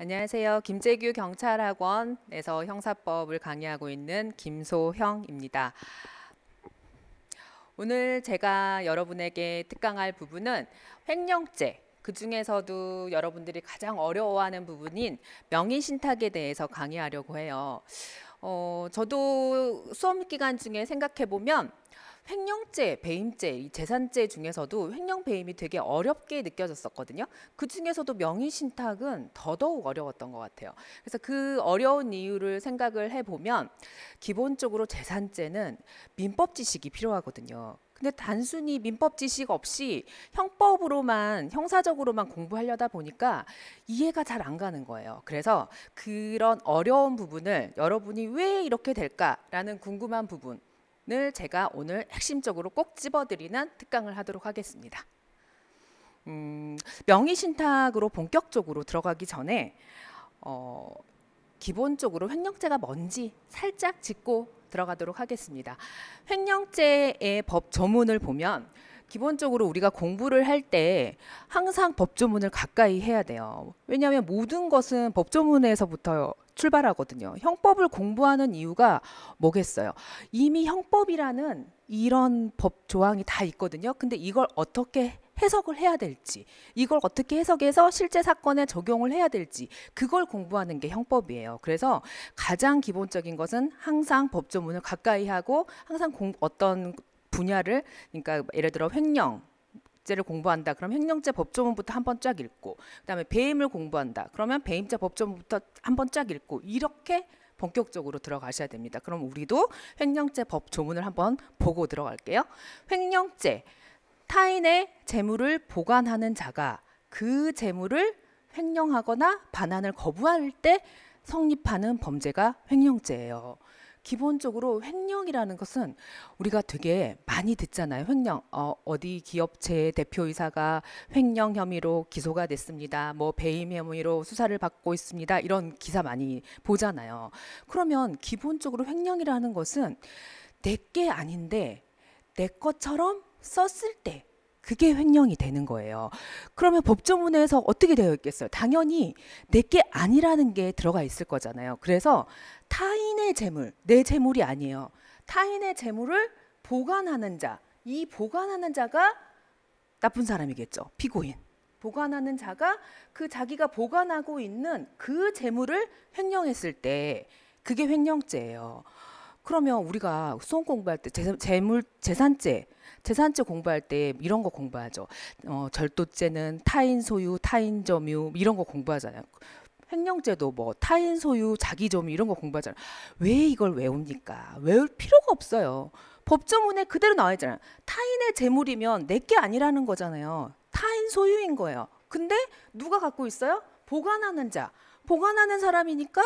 안녕하세요. 김재규 경찰학원에서 형사법을 강의하고 있는 김소형입니다. 오늘 제가 여러분에게 특강할 부분은 횡령죄, 그 중에서도 여러분들이 가장 어려워하는 부분인 명의신탁에 대해서 강의하려고 해요. 어, 저도 수업 기간 중에 생각해 보면 횡령죄, 배임죄, 재산죄 중에서도 횡령 배임이 되게 어렵게 느껴졌었거든요. 그 중에서도 명의 신탁은 더더욱 어려웠던 것 같아요. 그래서 그 어려운 이유를 생각을 해보면 기본적으로 재산죄는 민법 지식이 필요하거든요. 근데 단순히 민법 지식 없이 형법으로만 형사적으로만 공부하려다 보니까 이해가 잘 안 가는 거예요. 그래서 그런 어려운 부분을 여러분이 왜 이렇게 될까라는 궁금한 부분 을 제가 오늘 핵심적으로 꼭 집어드리는 특강을 하도록 하겠습니다. 음, 명의신탁으로 본격적으로 들어가기 전에 어, 기본적으로 횡령죄가 뭔지 살짝 짚고 들어가도록 하겠습니다. 횡령죄의 법 조문을 보면 기본적으로 우리가 공부를 할 때 항상 법조문을 가까이 해야 돼요. 왜냐하면 모든 것은 법조문에서부터 출발하거든요. 형법을 공부하는 이유가 뭐겠어요? 이미 형법이라는 이런 법 조항이 다 있거든요. 근데 이걸 어떻게 해석을 해야 될지, 이걸 어떻게 해석해서 실제 사건에 적용을 해야 될지, 그걸 공부하는 게 형법이에요. 그래서 가장 기본적인 것은 항상 법조문을 가까이 하고, 항상 공, 어떤 분야를 그러니까 예를 들어 횡령 를 공부한다. 그럼 횡령죄 법조문부터 한번쫙 읽고 그다음에 배임을 공부한다. 그러면 배임죄 법조문부터 한번쫙 읽고 이렇게 본격적으로 들어가셔야 됩니다. 그럼 우리도 횡령죄 법조문을 한번 보고 들어갈게요. 횡령죄 타인의 재물을 보관하는 자가 그 재물을 횡령하거나 반환을 거부할 때 성립하는 범죄가 횡령죄예요. 기본적으로 횡령이라는 것은 우리가 되게 많이 듣잖아요. 횡령 어, 어디 기업체 대표이사가 횡령 혐의로 기소가 됐습니다. 뭐 배임 혐의로 수사를 받고 있습니다. 이런 기사 많이 보잖아요. 그러면 기본적으로 횡령이라는 것은 내게 아닌데 내 것처럼 썼을 때 그게 횡령이 되는 거예요. 그러면 법조문에서 어떻게 되어 있겠어요? 당연히 내게 아니라는 게 들어가 있을 거잖아요. 그래서 타인의 재물, 내 재물이 아니에요. 타인의 재물을 보관하는 자, 이 보관하는 자가 나쁜 사람이겠죠. 피고인. 보관하는 자가 그 자기가 보관하고 있는 그 재물을 횡령했을 때 그게 횡령죄예요. 그러면 우리가 수험 공부할 때 재산, 재물 재산죄 재산죄 공부할 때 이런 거 공부하죠. 어, 절도죄는 타인 소유, 타인 점유 이런 거 공부하잖아요. 횡령죄도 뭐 타인 소유, 자기 점유 이런 거 공부하잖아요. 왜 이걸 외웁니까? 외울 필요가 없어요. 법조문에 그대로 나와 있잖아요. 타인의 재물이면 내 게 아니라는 거잖아요. 타인 소유인 거예요. 근데 누가 갖고 있어요? 보관하는 자. 보관하는 사람이니까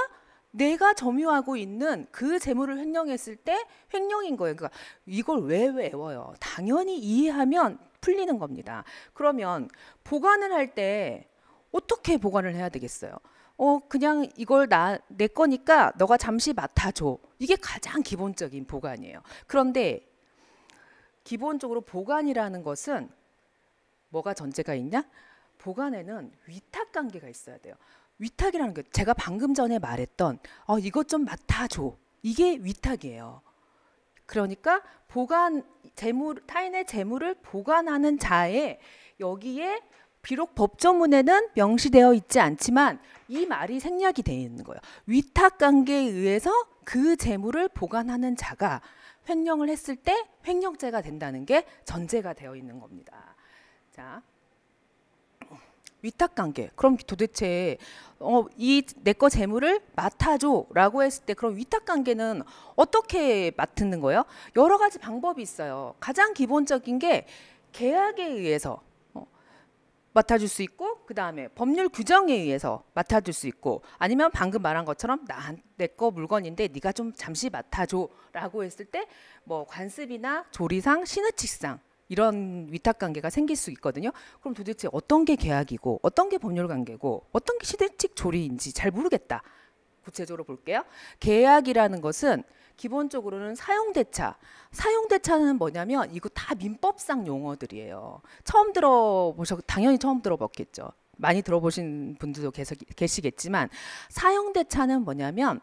내가 점유하고 있는 그 재물을 횡령했을 때 횡령인 거예요. 그러니까 이걸 왜 외워요? 당연히 이해하면 풀리는 겁니다. 그러면 보관을 할 때 어떻게 보관을 해야 되겠어요? 어 그냥 이걸 나 내 거니까 너가 잠시 맡아줘. 이게 가장 기본적인 보관이에요. 그런데 기본적으로 보관이라는 것은 뭐가 전제가 있냐? 보관에는 위탁 관계가 있어야 돼요. 위탁이라는 게 제가 방금 전에 말했던 어, 이것 좀 맡아줘. 이게 위탁이에요. 그러니까 보관 재물 타인의 재물을 보관하는 자의 여기에 비록 법조문에는 명시되어 있지 않지만 이 말이 생략이 되어 있는 거예요. 위탁 관계에 의해서 그 재물을 보관하는 자가 횡령을 했을 때 횡령죄가 된다는 게 전제가 되어 있는 겁니다. 자, 위탁관계. 그럼 도대체 어, 이 내 거 재물을 맡아줘라고 했을 때 그럼 위탁관계는 어떻게 맡는 거예요? 여러 가지 방법이 있어요. 가장 기본적인 게 계약에 의해서 어, 맡아줄 수 있고 그 다음에 법률 규정에 의해서 맡아줄 수 있고 아니면 방금 말한 것처럼 나 내 거 물건인데 네가 좀 잠시 맡아줘라고 했을 때 뭐 관습이나 조리상, 신의칙상 이런 위탁 관계가 생길 수 있거든요. 그럼 도대체 어떤 게 계약이고 어떤 게 법률 관계고 어떤 게 시대적 조리인지 잘 모르겠다. 구체적으로 그 볼게요. 계약이라는 것은 기본적으로는 사용대차. 사용대차는 뭐냐면 이거 다 민법상 용어들이에요. 처음 들어보셨 당연히 처음 들어봤겠죠. 많이 들어보신 분들도 계속 계시겠지만 사용대차는 뭐냐면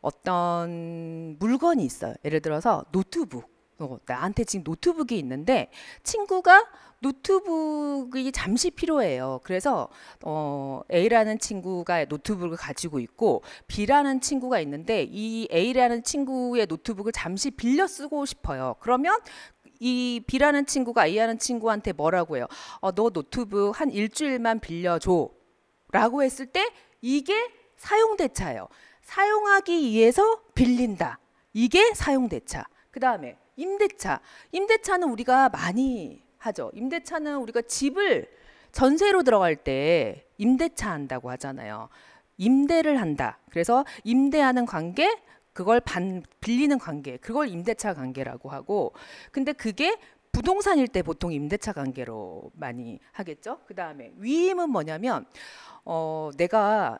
어떤 물건이 있어요. 예를 들어서 노트북. 어, 나한테 지금 노트북이 있는데 친구가 노트북이 잠시 필요해요. 그래서 어, A라는 친구가 노트북을 가지고 있고 B라는 친구가 있는데 이 A라는 친구의 노트북을 잠시 빌려 쓰고 싶어요. 그러면 이 B라는 친구가 A라는 친구한테 뭐라고 해요? 어, 너 노트북 한 일주일만 빌려줘. 라고 했을 때 이게 사용대차예요. 사용하기 위해서 빌린다. 이게 사용대차. 그 다음에 임대차. 임대차는 우리가 많이 하죠. 임대차는 우리가 집을 전세로 들어갈 때 임대차 한다고 하잖아요. 임대를 한다. 그래서 임대하는 관계, 그걸 반, 빌리는 관계, 그걸 임대차 관계라고 하고, 근데 그게 부동산일 때 보통 임대차 관계로 많이 하겠죠. 그 다음에 위임은 뭐냐면, 어, 내가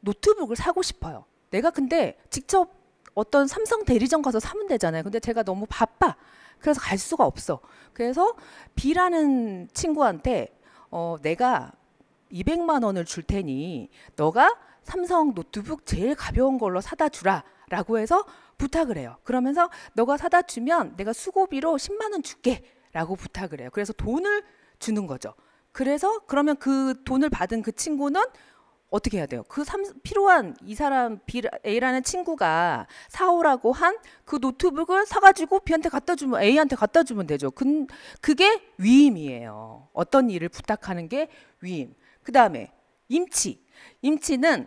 노트북을 사고 싶어요. 내가 근데 직접 어떤 삼성 대리점 가서 사면 되잖아요. 근데 제가 너무 바빠. 그래서 갈 수가 없어. 그래서 B라는 친구한테 어, 내가 200만 원을 줄 테니 너가 삼성 노트북 제일 가벼운 걸로 사다 주라. 라고 해서 부탁을 해요. 그러면서 너가 사다 주면 내가 수고비로 10만 원 줄게. 라고 부탁을 해요. 그래서 돈을 주는 거죠. 그래서 그러면 그 돈을 받은 그 친구는 어떻게 해야 돼요? 그 삼, 필요한 이 사람 B, A라는 친구가 사오라고 한 그 노트북을 사가지고 B한테 갖다 주면 A한테 갖다 주면 되죠. 근, 그게 위임이에요. 어떤 일을 부탁하는 게 위임. 그 다음에 임치. 임치는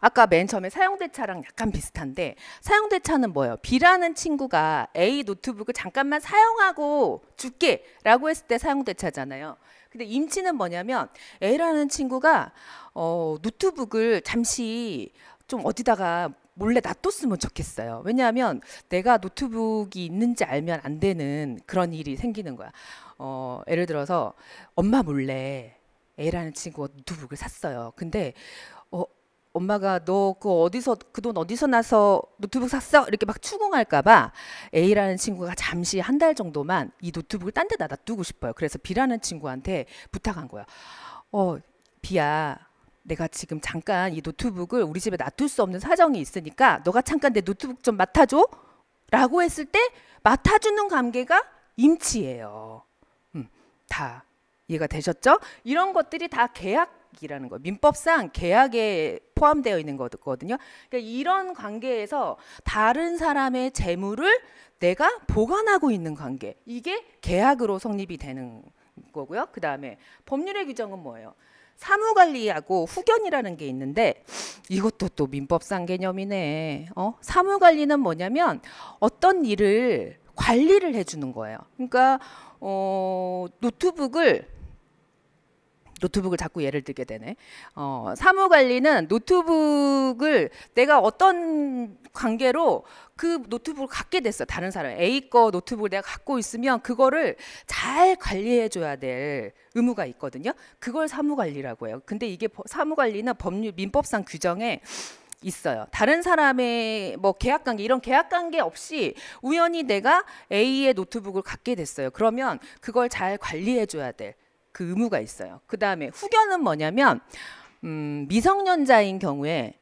아까 맨 처음에 사용대차랑 약간 비슷한데 사용대차는 뭐예요? B라는 친구가 A 노트북을 잠깐만 사용하고 줄게 라고 했을 때 사용대차잖아요. 근데 임치는 뭐냐면 A라는 친구가 어, 노트북을 잠시 좀 어디다가 몰래 놔뒀으면 좋겠어요. 왜냐하면 내가 노트북이 있는지 알면 안 되는 그런 일이 생기는 거야. 어, 예를 들어서 엄마 몰래 A라는 친구가 노트북을 샀어요. 근데 엄마가 너 그 어디서 그 돈 어디서 나서 노트북 샀어? 이렇게 막 추궁할까봐 A라는 친구가 잠시 한 달 정도만 이 노트북을 딴 데다 놔두고 싶어요. 그래서 B라는 친구한테 부탁한 거예요. 어, B야. 내가 지금 잠깐 이 노트북을 우리 집에 놔둘 수 없는 사정이 있으니까 너가 잠깐 내 노트북 좀 맡아줘. 라고 했을 때 맡아주는 관계가 임치예요. 음, 다 이해가 되셨죠? 이런 것들이 다 계약 계약이라는 거 민법상 계약에 포함되어 있는 거거든요. 그러니까 이런 관계에서 다른 사람의 재물을 내가 보관하고 있는 관계 이게 계약으로 성립이 되는 거고요. 그 다음에 법률의 규정은 뭐예요? 사무관리하고 후견이라는 게 있는데 이것도 또 민법상 개념이네. 어? 사무관리는 뭐냐면 어떤 일을 관리를 해주는 거예요. 그러니까 어, 노트북을 노트북을 자꾸 예를 들게 되네. 어, 사무 관리는 노트북을 내가 어떤 관계로 그 노트북을 갖게 됐어. 다른 사람 A 거 노트북을 내가 갖고 있으면 그거를 잘 관리해 줘야 될 의무가 있거든요. 그걸 사무 관리라고 해요. 근데 이게 사무 관리는 법률 민법상 규정에 있어요. 다른 사람의 뭐 계약 관계 이런 계약 관계 없이 우연히 내가 A의 노트북을 갖게 됐어요. 그러면 그걸 잘 관리해 줘야 될그 의무가 있어요. 그 다음에 후견은 뭐냐면 음, 미성년자인 경우에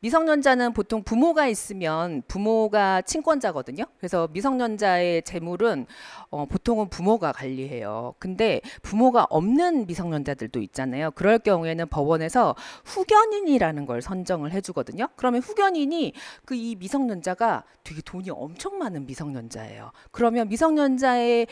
미성년자는 보통 부모가 있으면 부모가 친권자거든요. 그래서 미성년자의 재물은 어, 보통은 부모가 관리해요. 근데 부모가 없는 미성년자들도 있잖아요. 그럴 경우에는 법원에서 후견인이라는 걸 선정을 해주거든요. 그러면 후견인이 그 이 미성년자가 되게 돈이 엄청 많은 미성년자예요. 그러면 미성년자의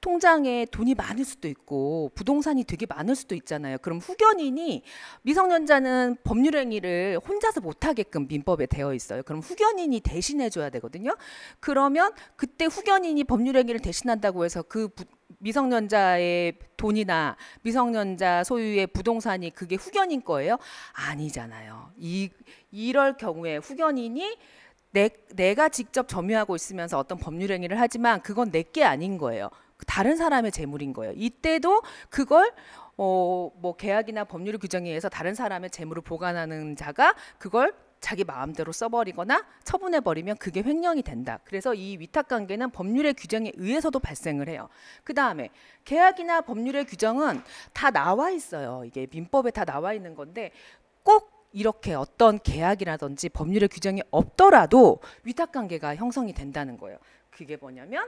통장에 돈이 많을 수도 있고 부동산이 되게 많을 수도 있잖아요. 그럼 후견인이 미성년자는 법률 행위를 혼자서 못하게끔 민법에 되어 있어요. 그럼 후견인이 대신해 줘야 되거든요. 그러면 그때 후견인이 법률 행위를 대신한다고 해서 그 부, 미성년자의 돈이나 미성년자 소유의 부동산이 그게 후견인 거예요? 아니잖아요. 이 이럴 경우에 후견인이 내, 내가 직접 점유하고 있으면서 어떤 법률 행위를 하지만 그건 내 게 아닌 거예요. 다른 사람의 재물인 거예요. 이때도 그걸 어, 뭐 계약이나 법률 규정에 의해서 다른 사람의 재물을 보관하는 자가 그걸 자기 마음대로 써버리거나 처분해버리면 그게 횡령이 된다. 그래서 이 위탁관계는 법률의 규정에 의해서도 발생을 해요. 그 다음에 계약이나 법률의 규정은 다 나와 있어요. 이게 민법에 다 나와 있는 건데 꼭 이렇게 어떤 계약이라든지 법률의 규정이 없더라도 위탁관계가 형성이 된다는 거예요. 그게 뭐냐면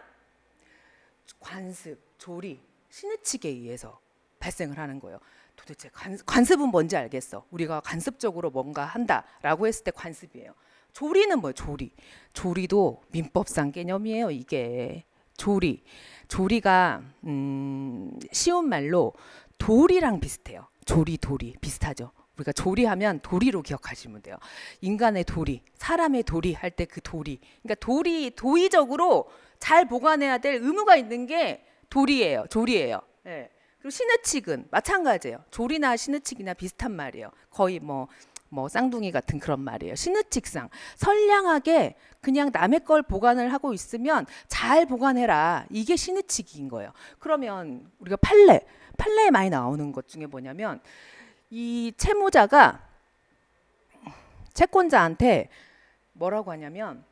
관습, 조리, 신의칙에 의해서 발생을 하는 거예요. 도대체 관, 관습은 뭔지 알겠어. 우리가 관습적으로 뭔가 한다라고 했을 때 관습이에요. 조리는 뭐예요? 조리. 조리도 민법상 개념이에요. 이게 조리. 조리가 음, 쉬운 말로 도리랑 비슷해요. 조리 도리 비슷하죠. 우리가 조리하면 도리로 기억하시면 돼요. 인간의 도리, 사람의 도리 할 때 그 도리. 그러니까 도리 도의적으로 잘 보관해야 될 의무가 있는 게 돌이에요. 조리예요. 예. 그리고 시느칙은 마찬가지예요. 조리나 시느칙이나 비슷한 말이에요. 거의 뭐뭐 뭐 쌍둥이 같은 그런 말이에요. 신의칙상 선량하게 그냥 남의 걸 보관을 하고 있으면 잘 보관해라. 이게 신의칙인 거예요. 그러면 우리가 판례, 판례에 많이 나오는 것 중에 뭐냐면 이 채무자가 채권자한테 뭐라고 하냐면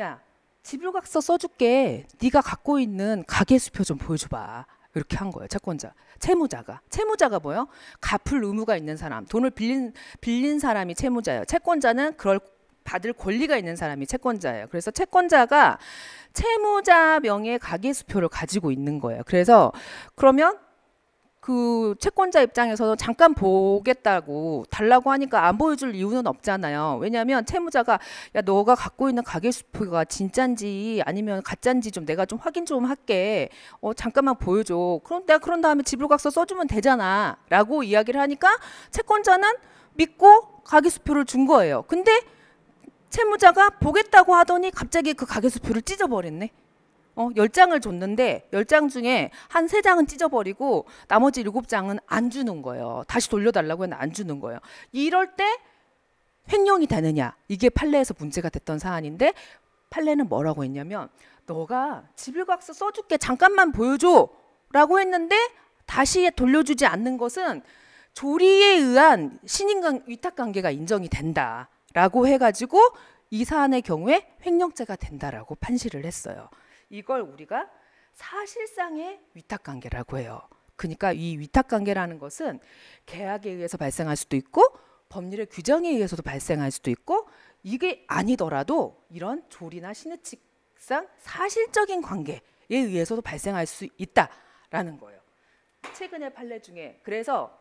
야 지불각서 써줄게. 네가 갖고 있는 가계 수표 좀 보여줘봐. 이렇게 한 거예요. 채권자, 채무자가. 채무자가 뭐요? 갚을 의무가 있는 사람, 돈을 빌린 빌린 사람이 채무자예요. 채권자는 그럴 받을 권리가 있는 사람이 채권자예요. 그래서 채권자가 채무자 명의 가계수표를 가지고 있는 거예요. 그래서 그러면 그 채권자 입장에서는 잠깐 보겠다고 달라고 하니까 안 보여줄 이유는 없잖아요. 왜냐하면 채무자가 야 너가 갖고 있는 가계수표가 진짠지 아니면 가짠지 좀 내가 좀 확인 좀 할게. 어 잠깐만 보여줘. 그럼 내가 그런 다음에 지불각서 써주면 되잖아.라고 이야기를 하니까 채권자는 믿고 가계수표를 준 거예요. 근데 채무자가 보겠다고 하더니 갑자기 그 가계수표를 찢어버렸네. 어, 10장을 줬는데 10장 중에 한 3장은 찢어버리고 나머지 7장은 안 주는 거예요. 다시 돌려달라고 했는데 안 주는 거예요. 이럴 때 횡령이 되느냐. 이게 판례에서 문제가 됐던 사안인데 판례는 뭐라고 했냐면 너가 지불각서 써줄게 잠깐만 보여줘 라고 했는데 다시 돌려주지 않는 것은 조리에 의한 신인간 위탁관계가 인정이 된다라고 해가지고 이 사안의 경우에 횡령죄가 된다라고 판시를 했어요. 이걸 우리가 사실상의 위탁 관계라고 해요. 그러니까 이 위탁 관계라는 것은 계약에 의해서 발생할 수도 있고 법률의 규정에 의해서도 발생할 수도 있고 이게 아니더라도 이런 조리나 신의칙상 사실적인 관계에 의해서도 발생할 수 있다라는 거예요. 최근의 판례 중에 그래서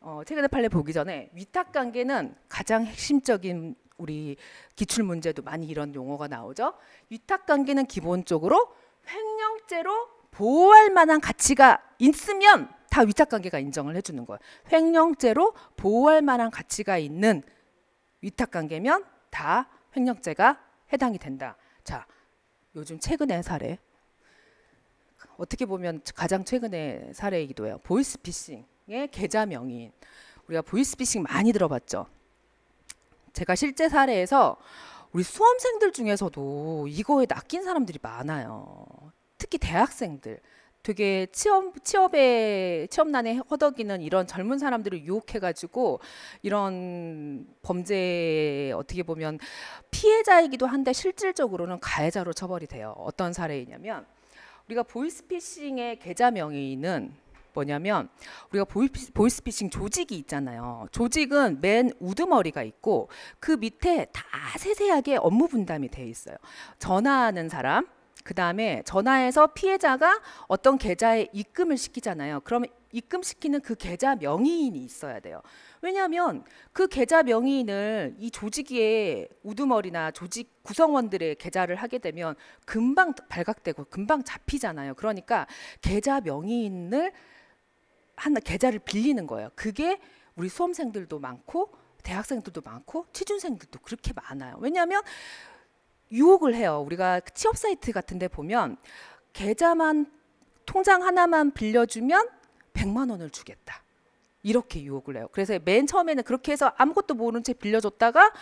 어, 최근의 판례 보기 전에 위탁 관계는 가장 핵심적인 우리 기출 문제도 많이 이런 용어가 나오죠. 위탁 관계는 기본적으로 횡령죄로 보호할 만한 가치가 있으면 다 위탁 관계가 인정을 해 주는 거예요. 횡령죄로 보호할 만한 가치가 있는 위탁 관계면 다 횡령죄가 해당이 된다. 자, 요즘 최근의 사례 어떻게 보면 가장 최근의 사례이기도 해요. 보이스피싱의 계좌 명인. 우리가 보이스피싱 많이 들어봤죠. 제가 실제 사례에서 우리 수험생들 중에서도 이거에 낚인 사람들이 많아요. 특히 대학생들. 되게 취업 취업에 취업난에 허덕이는 이런 젊은 사람들을 유혹해가지고 이런 범죄 어떻게 보면 피해자이기도 한데 실질적으로는 가해자로 처벌이 돼요. 어떤 사례이냐면 우리가 보이스피싱의 계좌 명의는 뭐냐면 우리가 보이스피싱 조직이 있잖아요. 조직은 맨 우두머리가 있고 그 밑에 다 세세하게 업무 분담이 돼 있어요. 전화하는 사람, 그 다음에 전화해서 피해자가 어떤 계좌에 입금을 시키잖아요. 그러면 입금시키는 그 계좌 명의인이 있어야 돼요. 왜냐하면 그 계좌 명의인을 이 조직의 우두머리나 조직 구성원들의 계좌를 하게 되면 금방 발각되고 금방 잡히잖아요. 그러니까 계좌 명의인을 하나 계좌를 빌리는 거예요. 그게 우리 수험생들도 많고 대학생들도 많고 취준생들도 그렇게 많아요. 왜냐하면 유혹을 해요. 우리가 취업 사이트 같은 데 보면 계좌만 통장 하나만 빌려주면 100만 원을 주겠다. 이렇게 유혹을 해요. 그래서 맨 처음에는 그렇게 해서 아무것도 모르는 채 빌려줬다가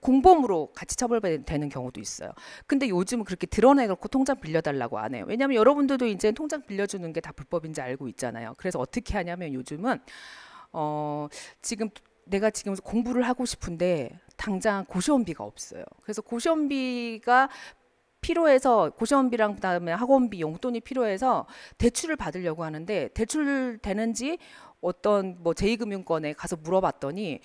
공범으로 같이 처벌되는 경우도 있어요. 근데 요즘은 그렇게 드러내놓고 통장 빌려달라고 안 해요. 왜냐하면 여러분들도 이제 통장 빌려주는 게 다 불법인지 알고 있잖아요. 그래서 어떻게 하냐면 요즘은 어 지금 내가 지금 공부를 하고 싶은데 당장 고시원비가 없어요. 그래서 고시원비가 필요해서 고시원비랑 그다음에 학원비 용돈이 필요해서 대출을 받으려고 하는데 대출 되는지 어떤 뭐 제2금융권에 가서 물어봤더니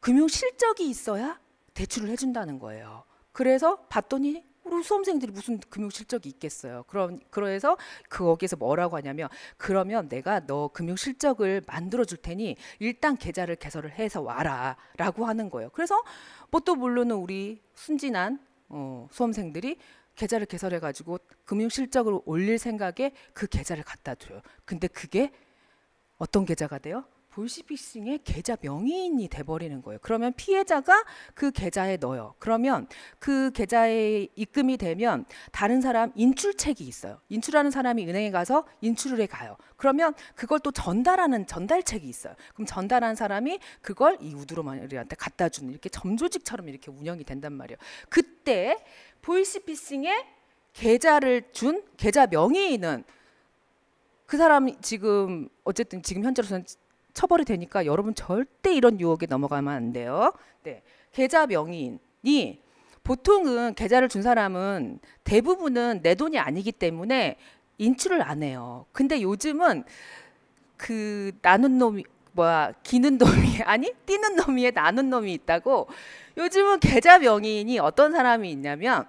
금융 실적이 있어야 대출을 해준다는 거예요. 그래서 봤더니 우리 수험생들이 무슨 금융 실적이 있겠어요. 그럼 그래서 그 거기에서 뭐라고 하냐면 그러면 내가 너 금융 실적을 만들어 줄 테니 일단 계좌를 개설을 해서 와라라고 하는 거예요. 그래서 뭣도 뭐 물론은 우리 순진한 어, 수험생들이 계좌를 개설해 가지고 금융 실적을 올릴 생각에 그 계좌를 갖다 줘요. 근데 그게 어떤 계좌가 돼요? 볼시피싱의 계좌 명의인이 돼버리는 거예요. 그러면 피해자가 그 계좌에 넣어요. 그러면 그 계좌에 입금이 되면 다른 사람 인출책이 있어요. 인출하는 사람이 은행에 가서 인출을 해 가요. 그러면 그걸 또 전달하는 전달책이 있어요. 그럼 전달한 사람이 그걸 이 우두머리한테 갖다 주는 이렇게 점조직처럼 이렇게 운영이 된단 말이에요. 그때 볼시피싱의 계좌를 준 계좌 명의인은 그 사람 지금 어쨌든 지금 현재로서는 처벌이 되니까 여러분 절대 이런 유혹에 넘어가면 안 돼요. 네. 계좌 명인이 보통은 계좌를 준 사람은 대부분은 내 돈이 아니기 때문에 인출을 안 해요. 근데 요즘은 그 나눈 놈이 뭐야 기는 놈이 아니 뛰는 놈이에 나눈 놈이 있다고 요즘은 계좌 명인이 어떤 사람이 있냐면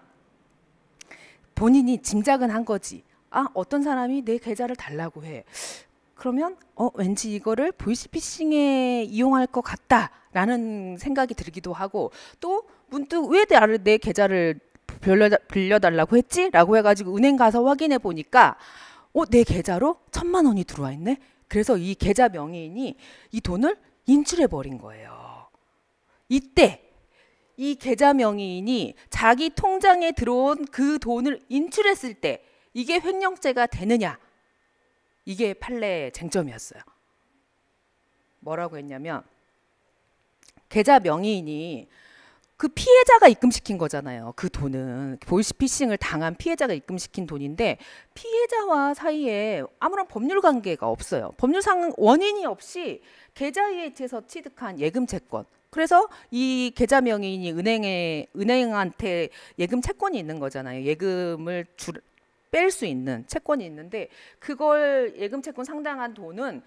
본인이 짐작은 한 거지. 아 어떤 사람이 내 계좌를 달라고 해. 그러면 어 왠지 이거를 보이스피싱에 이용할 것 같다라는 생각이 들기도 하고 또 문득 왜 나를 내 계좌를 빌려, 달라고 했지라고 해가지고 은행 가서 확인해 보니까 어 내 계좌로 천만 원이 들어와 있네. 그래서 이 계좌 명의인이 이 돈을 인출해 버린 거예요. 이때 이 계좌 명의인이 자기 통장에 들어온 그 돈을 인출했을 때 이게 횡령죄가 되느냐 이게 판례의 쟁점이었어요. 뭐라고 했냐면 계좌 명의인이 그 피해자가 입금시킨 거잖아요. 그 돈은 보이스피싱을 당한 피해자가 입금시킨 돈인데 피해자와 사이에 아무런 법률 관계가 없어요. 법률상 원인이 없이 계좌 이에서 취득한 예금 채권. 그래서 이 계좌 명의인이 은행에 은행한테 예금 채권이 있는 거잖아요. 예금을 줄 뺄수 있는 채권이 있는데 그걸 예금 채권 상당한 돈은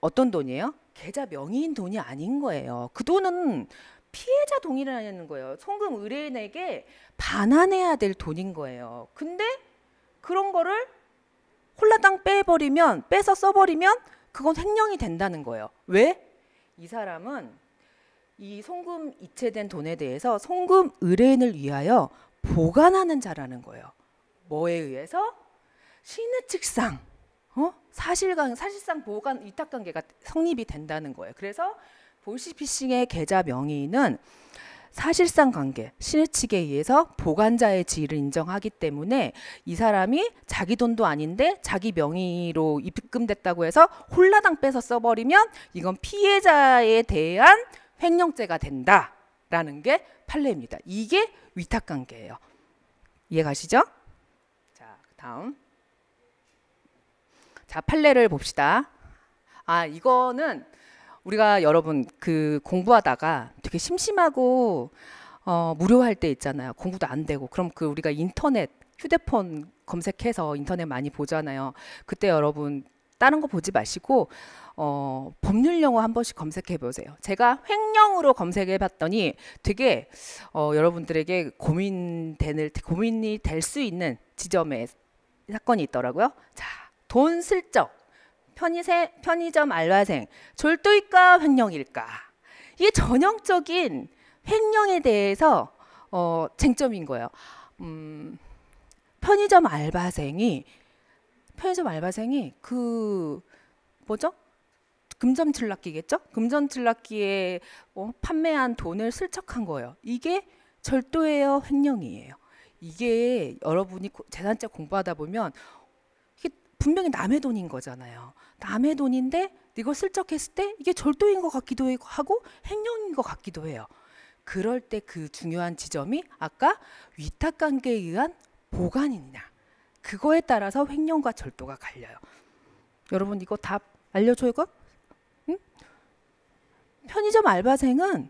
어떤 돈이에요? 계좌 명의인 돈이 아닌 거예요. 그 돈은 피해자 동의라는 거예요. 송금 의뢰인에게 반환해야 될 돈인 거예요. 근데 그런 거를 홀라당 빼버리면 빼서 써버리면 그건 횡령이 된다는 거예요. 왜? 이 사람은 이 송금 이체된 돈에 대해서 송금 의뢰인을 위하여 보관하는 자라는 거예요. 뭐에 의해서 신의 측상 어? 사실상 사실상 보관 위탁 관계가 성립이 된다는 거예요. 그래서 볼시피싱의 계좌 명의는 사실상 관계 신의 측에 의해서 보관자의 지위를 인정하기 때문에 이 사람이 자기 돈도 아닌데 자기 명의로 입금됐다고 해서 홀라당 빼서 써버리면 이건 피해자에 대한 횡령죄가 된다라는 게 판례입니다. 이게 위탁관계예요. 이해 가시죠? 다음. 자, 판례를 봅시다. 아, 이거는 우리가 여러분 그 공부하다가 되게 심심하고 어, 무료할 때 있잖아요. 공부도 안 되고. 그럼 그 우리가 인터넷, 휴대폰 검색해서 인터넷 많이 보잖아요. 그때 여러분 다른 거 보지 마시고 어, 법률 용어 한 번씩 검색해 보세요. 제가 횡령으로 검색해 봤더니 되게 어, 여러분들에게 고민되는 고민이 될 수 있는 지점에 사건이 있더라고요. 자, 돈 슬쩍 편의세, 편의점 알바생 졸도일까 횡령일까 이 전형적인 횡령에 대해서 어, 쟁점인 거예요. 음, 편의점 알바생이 편의점 알바생이 그 뭐죠? 금전 칠락기겠죠? 금전 칠락기에 어, 판매한 돈을 슬쩍한 거예요. 이게 절도예요, 횡령이에요. 이게 여러분이 재산책 공부하다 보면 이게 분명히 남의 돈인 거잖아요. 남의 돈인데 이걸 슬쩍 했을 때 이게 절도인 것 같기도 하고 횡령인 것 같기도 해요. 그럴 때 그 중요한 지점이 아까 위탁 관계에 의한 보관이냐 그거에 따라서 횡령과 절도가 갈려요. 여러분 이거 답 알려줘요, 응? 편의점 알바생은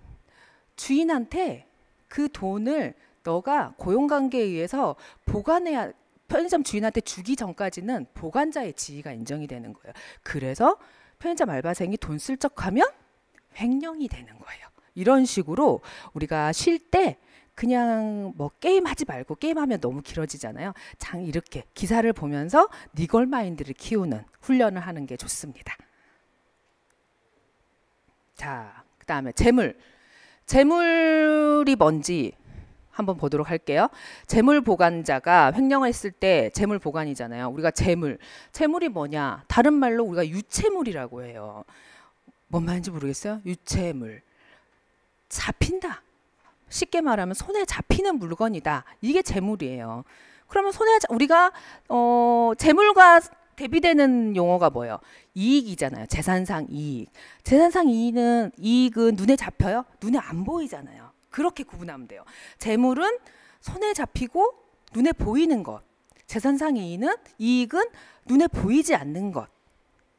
주인한테 그 돈을 너가 고용관계에 의해서 보관해야 편의점 주인한테 주기 전까지는 보관자의 지위가 인정이 되는 거예요. 그래서 편의점 알바생이 돈 슬쩍 하면 횡령이 되는 거예요. 이런 식으로 우리가 쉴 때 그냥 뭐 게임 하지 말고 게임하면 너무 길어지잖아요. 장 이렇게 기사를 보면서 니걸 마인드를 키우는 훈련을 하는 게 좋습니다. 자, 그다음에 재물. 재물이 뭔지 한번 보도록 할게요. 재물 보관자가 횡령을 했을 때 재물 보관이잖아요. 우리가 재물. 재물이 뭐냐? 다른 말로 우리가 유채물이라고 해요. 뭔 말인지 모르겠어요? 유채물. 잡힌다. 쉽게 말하면 손에 잡히는 물건이다. 이게 재물이에요. 그러면 손에 우리가 어 재물과 대비되는 용어가 뭐예요? 이익이잖아요. 재산상 이익. 재산상 이익은 이익은 눈에 잡혀요? 눈에 안 보이잖아요. 그렇게 구분하면 돼요. 재물은 손에 잡히고 눈에 보이는 것. 재산상 이익은 이익은 눈에 보이지 않는 것.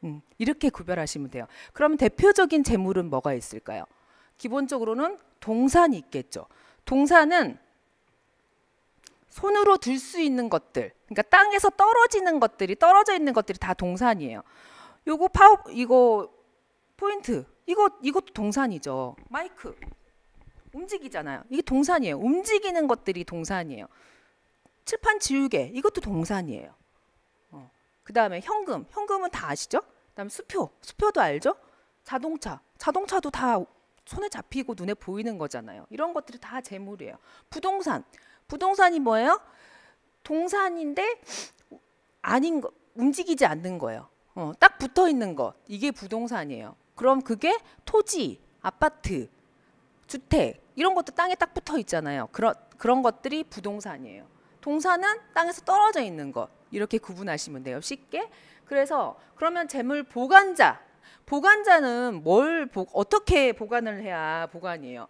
음, 이렇게 구별하시면 돼요. 그러면 대표적인 재물은 뭐가 있을까요? 기본적으로는 동산이 있겠죠. 동산은 손으로 들 수 있는 것들, 그러니까 땅에서 떨어지는 것들이 떨어져 있는 것들이 다 동산이에요. 요거 파업 이거 포인트 이거 이것도 동산이죠. 마이크 움직이잖아요. 이게 동산이에요. 움직이는 것들이 동산이에요. 칠판 지우개 이것도 동산이에요. 어. 그 다음에 현금 현금은 다 아시죠? 그다음 수표 수표도 알죠? 자동차 자동차도 다 손에 잡히고 눈에 보이는 거잖아요. 이런 것들이 다 재물이에요. 부동산 부동산이 뭐예요? 동산인데 아닌 거 움직이지 않는 거예요. 어, 딱 붙어 있는 것 이게 부동산이에요. 그럼 그게 토지, 아파트, 주택 이런 것도 땅에 딱 붙어 있잖아요. 그런 그런 것들이 부동산이에요. 동산은 땅에서 떨어져 있는 것 이렇게 구분하시면 돼요. 쉽게. 그래서 그러면 재물 보관자 보관자는 뭘 보, 어떻게 보관을 해야 보관이에요.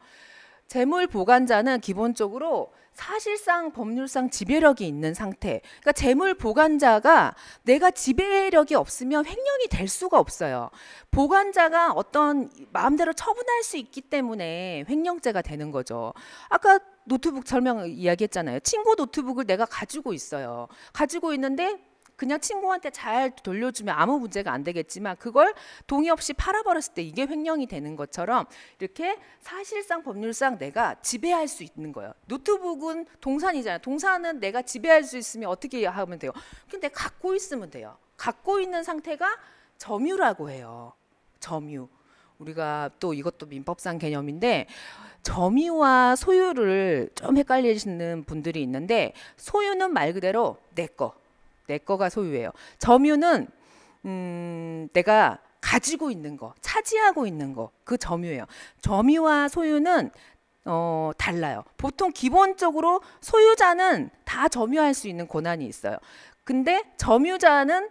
재물 보관자는 기본적으로 사실상 법률상 지배력이 있는 상태. 그러니까 재물 보관자가 내가 지배력이 없으면 횡령이 될 수가 없어요. 보관자가 어떤 마음대로 처분할 수 있기 때문에 횡령죄가 되는 거죠. 아까 노트북 설명 이야기했잖아요. 친구 노트북을 내가 가지고 있어요. 가지고 있는데 그냥 친구한테 잘 돌려주면 아무 문제가 안 되겠지만 그걸 동의 없이 팔아버렸을 때 이게 횡령이 되는 것처럼 이렇게 사실상 법률상 내가 지배할 수 있는 거예요. 노트북은 동산이잖아요. 동산은 내가 지배할 수 있으면 어떻게 하면 돼요? 근데 갖고 있으면 돼요. 갖고 있는 상태가 점유라고 해요. 점유. 우리가 또 이것도 민법상 개념인데 점유와 소유를 좀 헷갈리시는 분들이 있는데 소유는 말 그대로 내 거. 내 거가 소유예요. 점유는 음, 내가 가지고 있는 거, 차지하고 있는 거, 그 점유예요. 점유와 소유는 어, 달라요. 보통 기본적으로 소유자는 다 점유할 수 있는 권한이 있어요. 근데 점유자는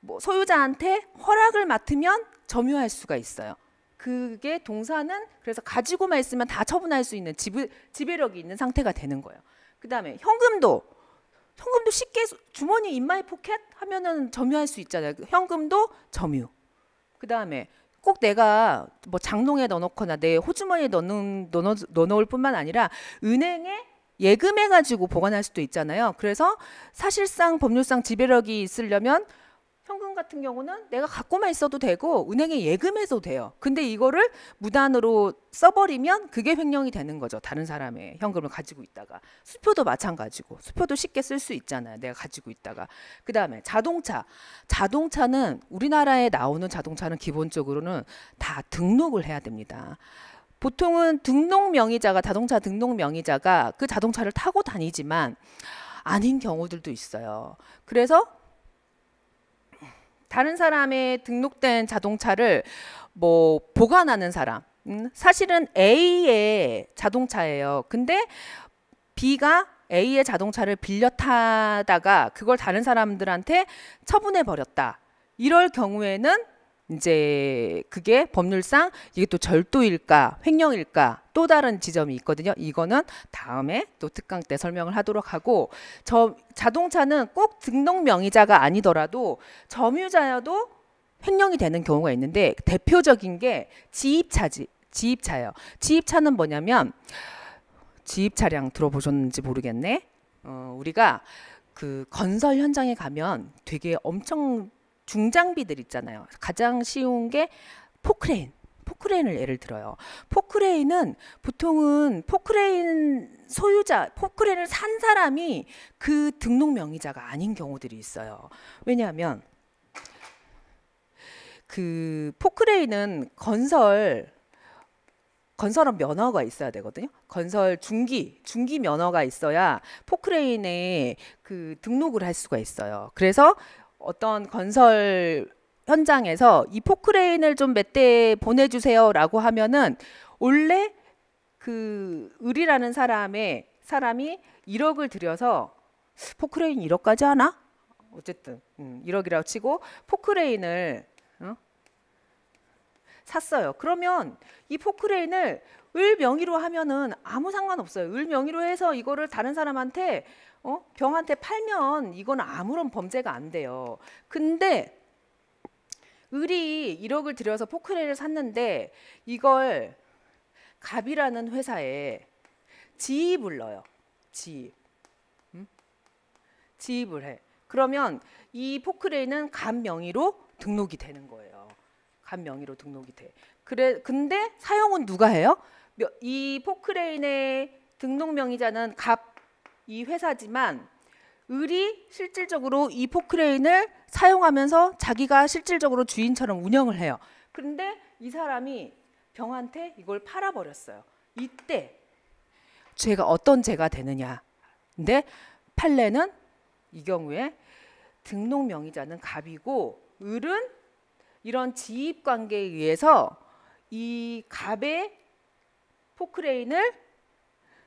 뭐 소유자한테 허락을 맡으면 점유할 수가 있어요. 그게 동사는 그래서 가지고만 있으면 다 처분할 수 있는 지배, 지배력이 있는 상태가 되는 거예요. 그 다음에 현금도 현금도 쉽게 주머니 인마이 포켓 하면은 점유할 수 있잖아요. 그 현금도 점유. 그 다음에 꼭 내가 뭐 장롱에 넣어놓거나 내 호주머니에 넣는, 넣어, 넣어놓을 뿐만 아니라 은행에 예금해 가지고 보관할 수도 있잖아요. 그래서 사실상 법률상 지배력이 있으려면 현금 같은 경우는 내가 갖고만 있어도 되고 은행에 예금해도 돼요. 근데 이거를 무단으로 써버리면 그게 횡령이 되는 거죠. 다른 사람의 현금을 가지고 있다가 수표도 마찬가지고 수표도 쉽게 쓸 수 있잖아요. 내가 가지고 있다가 그 다음에 자동차 자동차는 우리나라에 나오는 자동차는 기본적으로는 다 등록을 해야 됩니다. 보통은 등록 명의자가 자동차 등록 명의자가 그 자동차를 타고 다니지만 아닌 경우들도 있어요. 그래서 다른 사람의 등록된 자동차를 뭐 보관하는 사람 음, 사실은 A의 자동차예요. 근데 B가 A의 자동차를 빌려 타다가 그걸 다른 사람들한테 처분해 버렸다. 이럴 경우에는 이제 그게 법률상 이게 또 절도일까 횡령일까 또 다른 지점이 있거든요. 이거는 다음에 또 특강 때 설명을 하도록 하고 저 자동차는 꼭 등록 명의자가 아니더라도 점유자여도 횡령이 되는 경우가 있는데 대표적인 게 지입차지 지입차예요. 지입차는 뭐냐면 지입차량 들어보셨는지 모르겠네. 어, 우리가 그 건설 현장에 가면 되게 엄청 중장비들 있잖아요. 가장 쉬운 게 포크레인. 포크레인을 예를 들어요. 포크레인은 보통은 포크레인 소유자, 포크레인을 산 사람이 그 등록 명의자가 아닌 경우들이 있어요. 왜냐하면 그 포크레인은 건설 건설업 면허가 있어야 되거든요. 건설 중기, 중기 면허가 있어야 포크레인에 그 등록을 할 수가 있어요. 그래서 어떤 건설 현장에서 이 포크레인을 좀 몇 대 보내주세요라고 하면은 원래 그 을이라는 사람의 사람이 1억을 들여서 포크레인 1억까지 하나? 어쨌든 음, 1억이라고 치고 포크레인을 어? 샀어요. 그러면 이 포크레인을 을 명의로 하면은 아무 상관없어요. 을 명의로 해서 이거를 다른 사람한테 어? 병한테 팔면 이건 아무런 범죄가 안 돼요. 근데 을이 1억을 들여서 포크레를 샀는데 이걸 갑이라는 회사에 지입을 넣어요. 지입. 음? 지입을 해. 그러면 이 포크레이는 갑 명의로 등록이 되는 거예요. 갑 명의로 등록이 돼. 그래 근데 사용은 누가 해요? 이 포크레인의 등록 명의자는 갑 이 회사지만 을이 실질적으로 이 포크레인을 사용하면서 자기가 실질적으로 주인처럼 운영을 해요. 그런데 이 사람이 병한테 이걸 팔아버렸어요. 이때 죄가 어떤 죄가 되느냐. 근데 판례는 이 경우에 등록 명의자는 갑이고 을은 이런 지입 관계에 의해서 이 갑의 포크레인을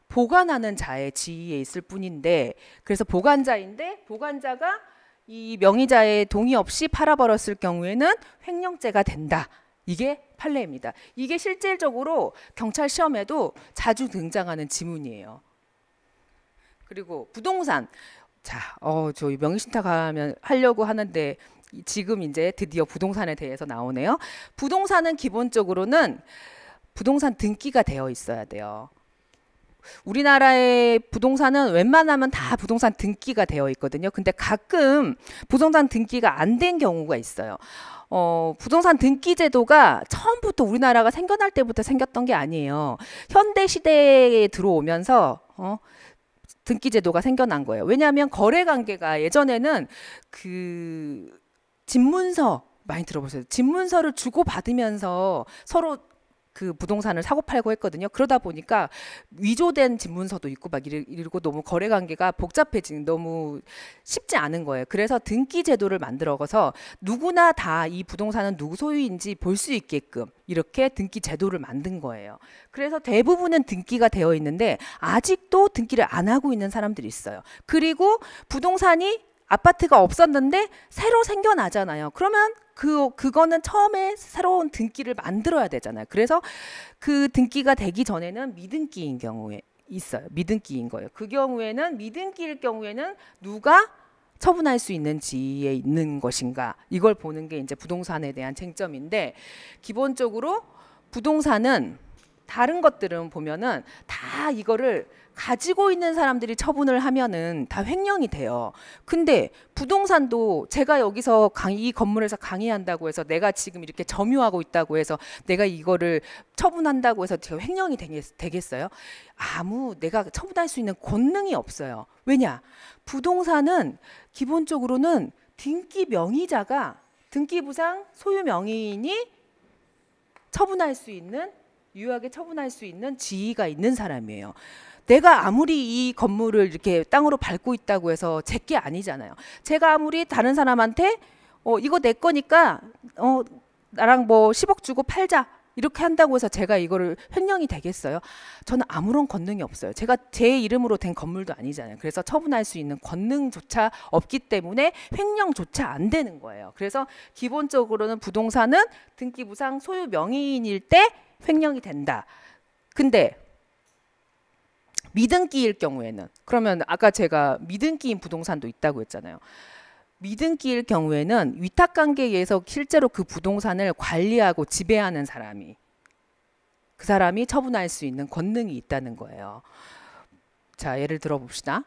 보관하는 자의 지위에 있을 뿐인데 그래서 보관자인데 보관자가 이 명의자의 동의 없이 팔아버렸을 경우에는 횡령죄가 된다. 이게 판례입니다. 이게 실질적으로 경찰 시험에도 자주 등장하는 지문이에요. 그리고 부동산. 자, 어, 저희 명의신탁 하면 하려고 하는데 지금 이제 드디어 부동산에 대해서 나오네요. 부동산은 기본적으로는 부동산 등기가 되어 있어야 돼요. 우리나라의 부동산은 웬만하면 다 부동산 등기가 되어 있거든요. 근데 가끔 부동산 등기가 안 된 경우가 있어요. 어, 부동산 등기 제도가 처음부터 우리나라가 생겨날 때부터 생겼던 게 아니에요. 현대 시대에 들어오면서 어, 등기 제도가 생겨난 거예요. 왜냐하면 거래 관계가 예전에는 그 집문서 많이 들어보세요. 집문서를 주고 받으면서 서로 그 부동산을 사고 팔고 했거든요. 그러다 보니까 위조된 집문서도 있고 막 이러고 너무 거래 관계가 복잡해진 너무 쉽지 않은 거예요. 그래서 등기 제도를 만들어서 누구나 다 이 부동산은 누구 소유인지 볼 수 있게끔 이렇게 등기 제도를 만든 거예요. 그래서 대부분은 등기가 되어 있는데 아직도 등기를 안 하고 있는 사람들이 있어요. 그리고 부동산이 아파트가 없었는데 새로 생겨나잖아요. 그러면 그 그거는 처음에 새로운 등기를 만들어야 되잖아요. 그래서 그 등기가 되기 전에는 미등기인 경우에 있어요. 미등기인 거예요. 그 경우에는 미등기일 경우에는 누가 처분할 수 있는지에 있는 것인가 이걸 보는 게 이제 부동산에 대한 쟁점인데 기본적으로 부동산은 다른 것들은 보면은 다 이거를 가지고 있는 사람들이 처분을 하면은 다 횡령이 돼요. 근데 부동산도 제가 여기서 강의, 이 건물에서 강의한다고 해서 내가 지금 이렇게 점유하고 있다고 해서 내가 이거를 처분한다고 해서 제가 횡령이 되겠, 어요 아무 내가 처분할 수 있는 권능이 없어요. 왜냐? 부동산은 기본적으로는 등기 명의자가 등기 부상 소유 명의인이 처분할 수 있는 유효하게 처분할 수 있는 지위가 있는 사람이에요. 내가 아무리 이 건물을 이렇게 땅으로 밟고 있다고 해서 제게 아니잖아요. 제가 아무리 다른 사람한테 어, 이거 내 거니까 어, 나랑 뭐 10억 주고 팔자. 이렇게 한다고 해서 제가 이거를 횡령이 되겠어요? 저는 아무런 권능이 없어요. 제가 제 이름으로 된 건물도 아니잖아요. 그래서 처분할 수 있는 권능조차 없기 때문에 횡령조차 안 되는 거예요. 그래서 기본적으로는 부동산은 등기부상 소유 명의인일 때 횡령이 된다. 근데 미등기일 경우에는 그러면 아까 제가 미등기인 부동산도 있다고 했잖아요. 미등기일 경우에는 위탁 관계에 의해서 실제로 그 부동산을 관리하고 지배하는 사람이 그 사람이 처분할 수 있는 권능이 있다는 거예요. 자, 예를 들어 봅시다.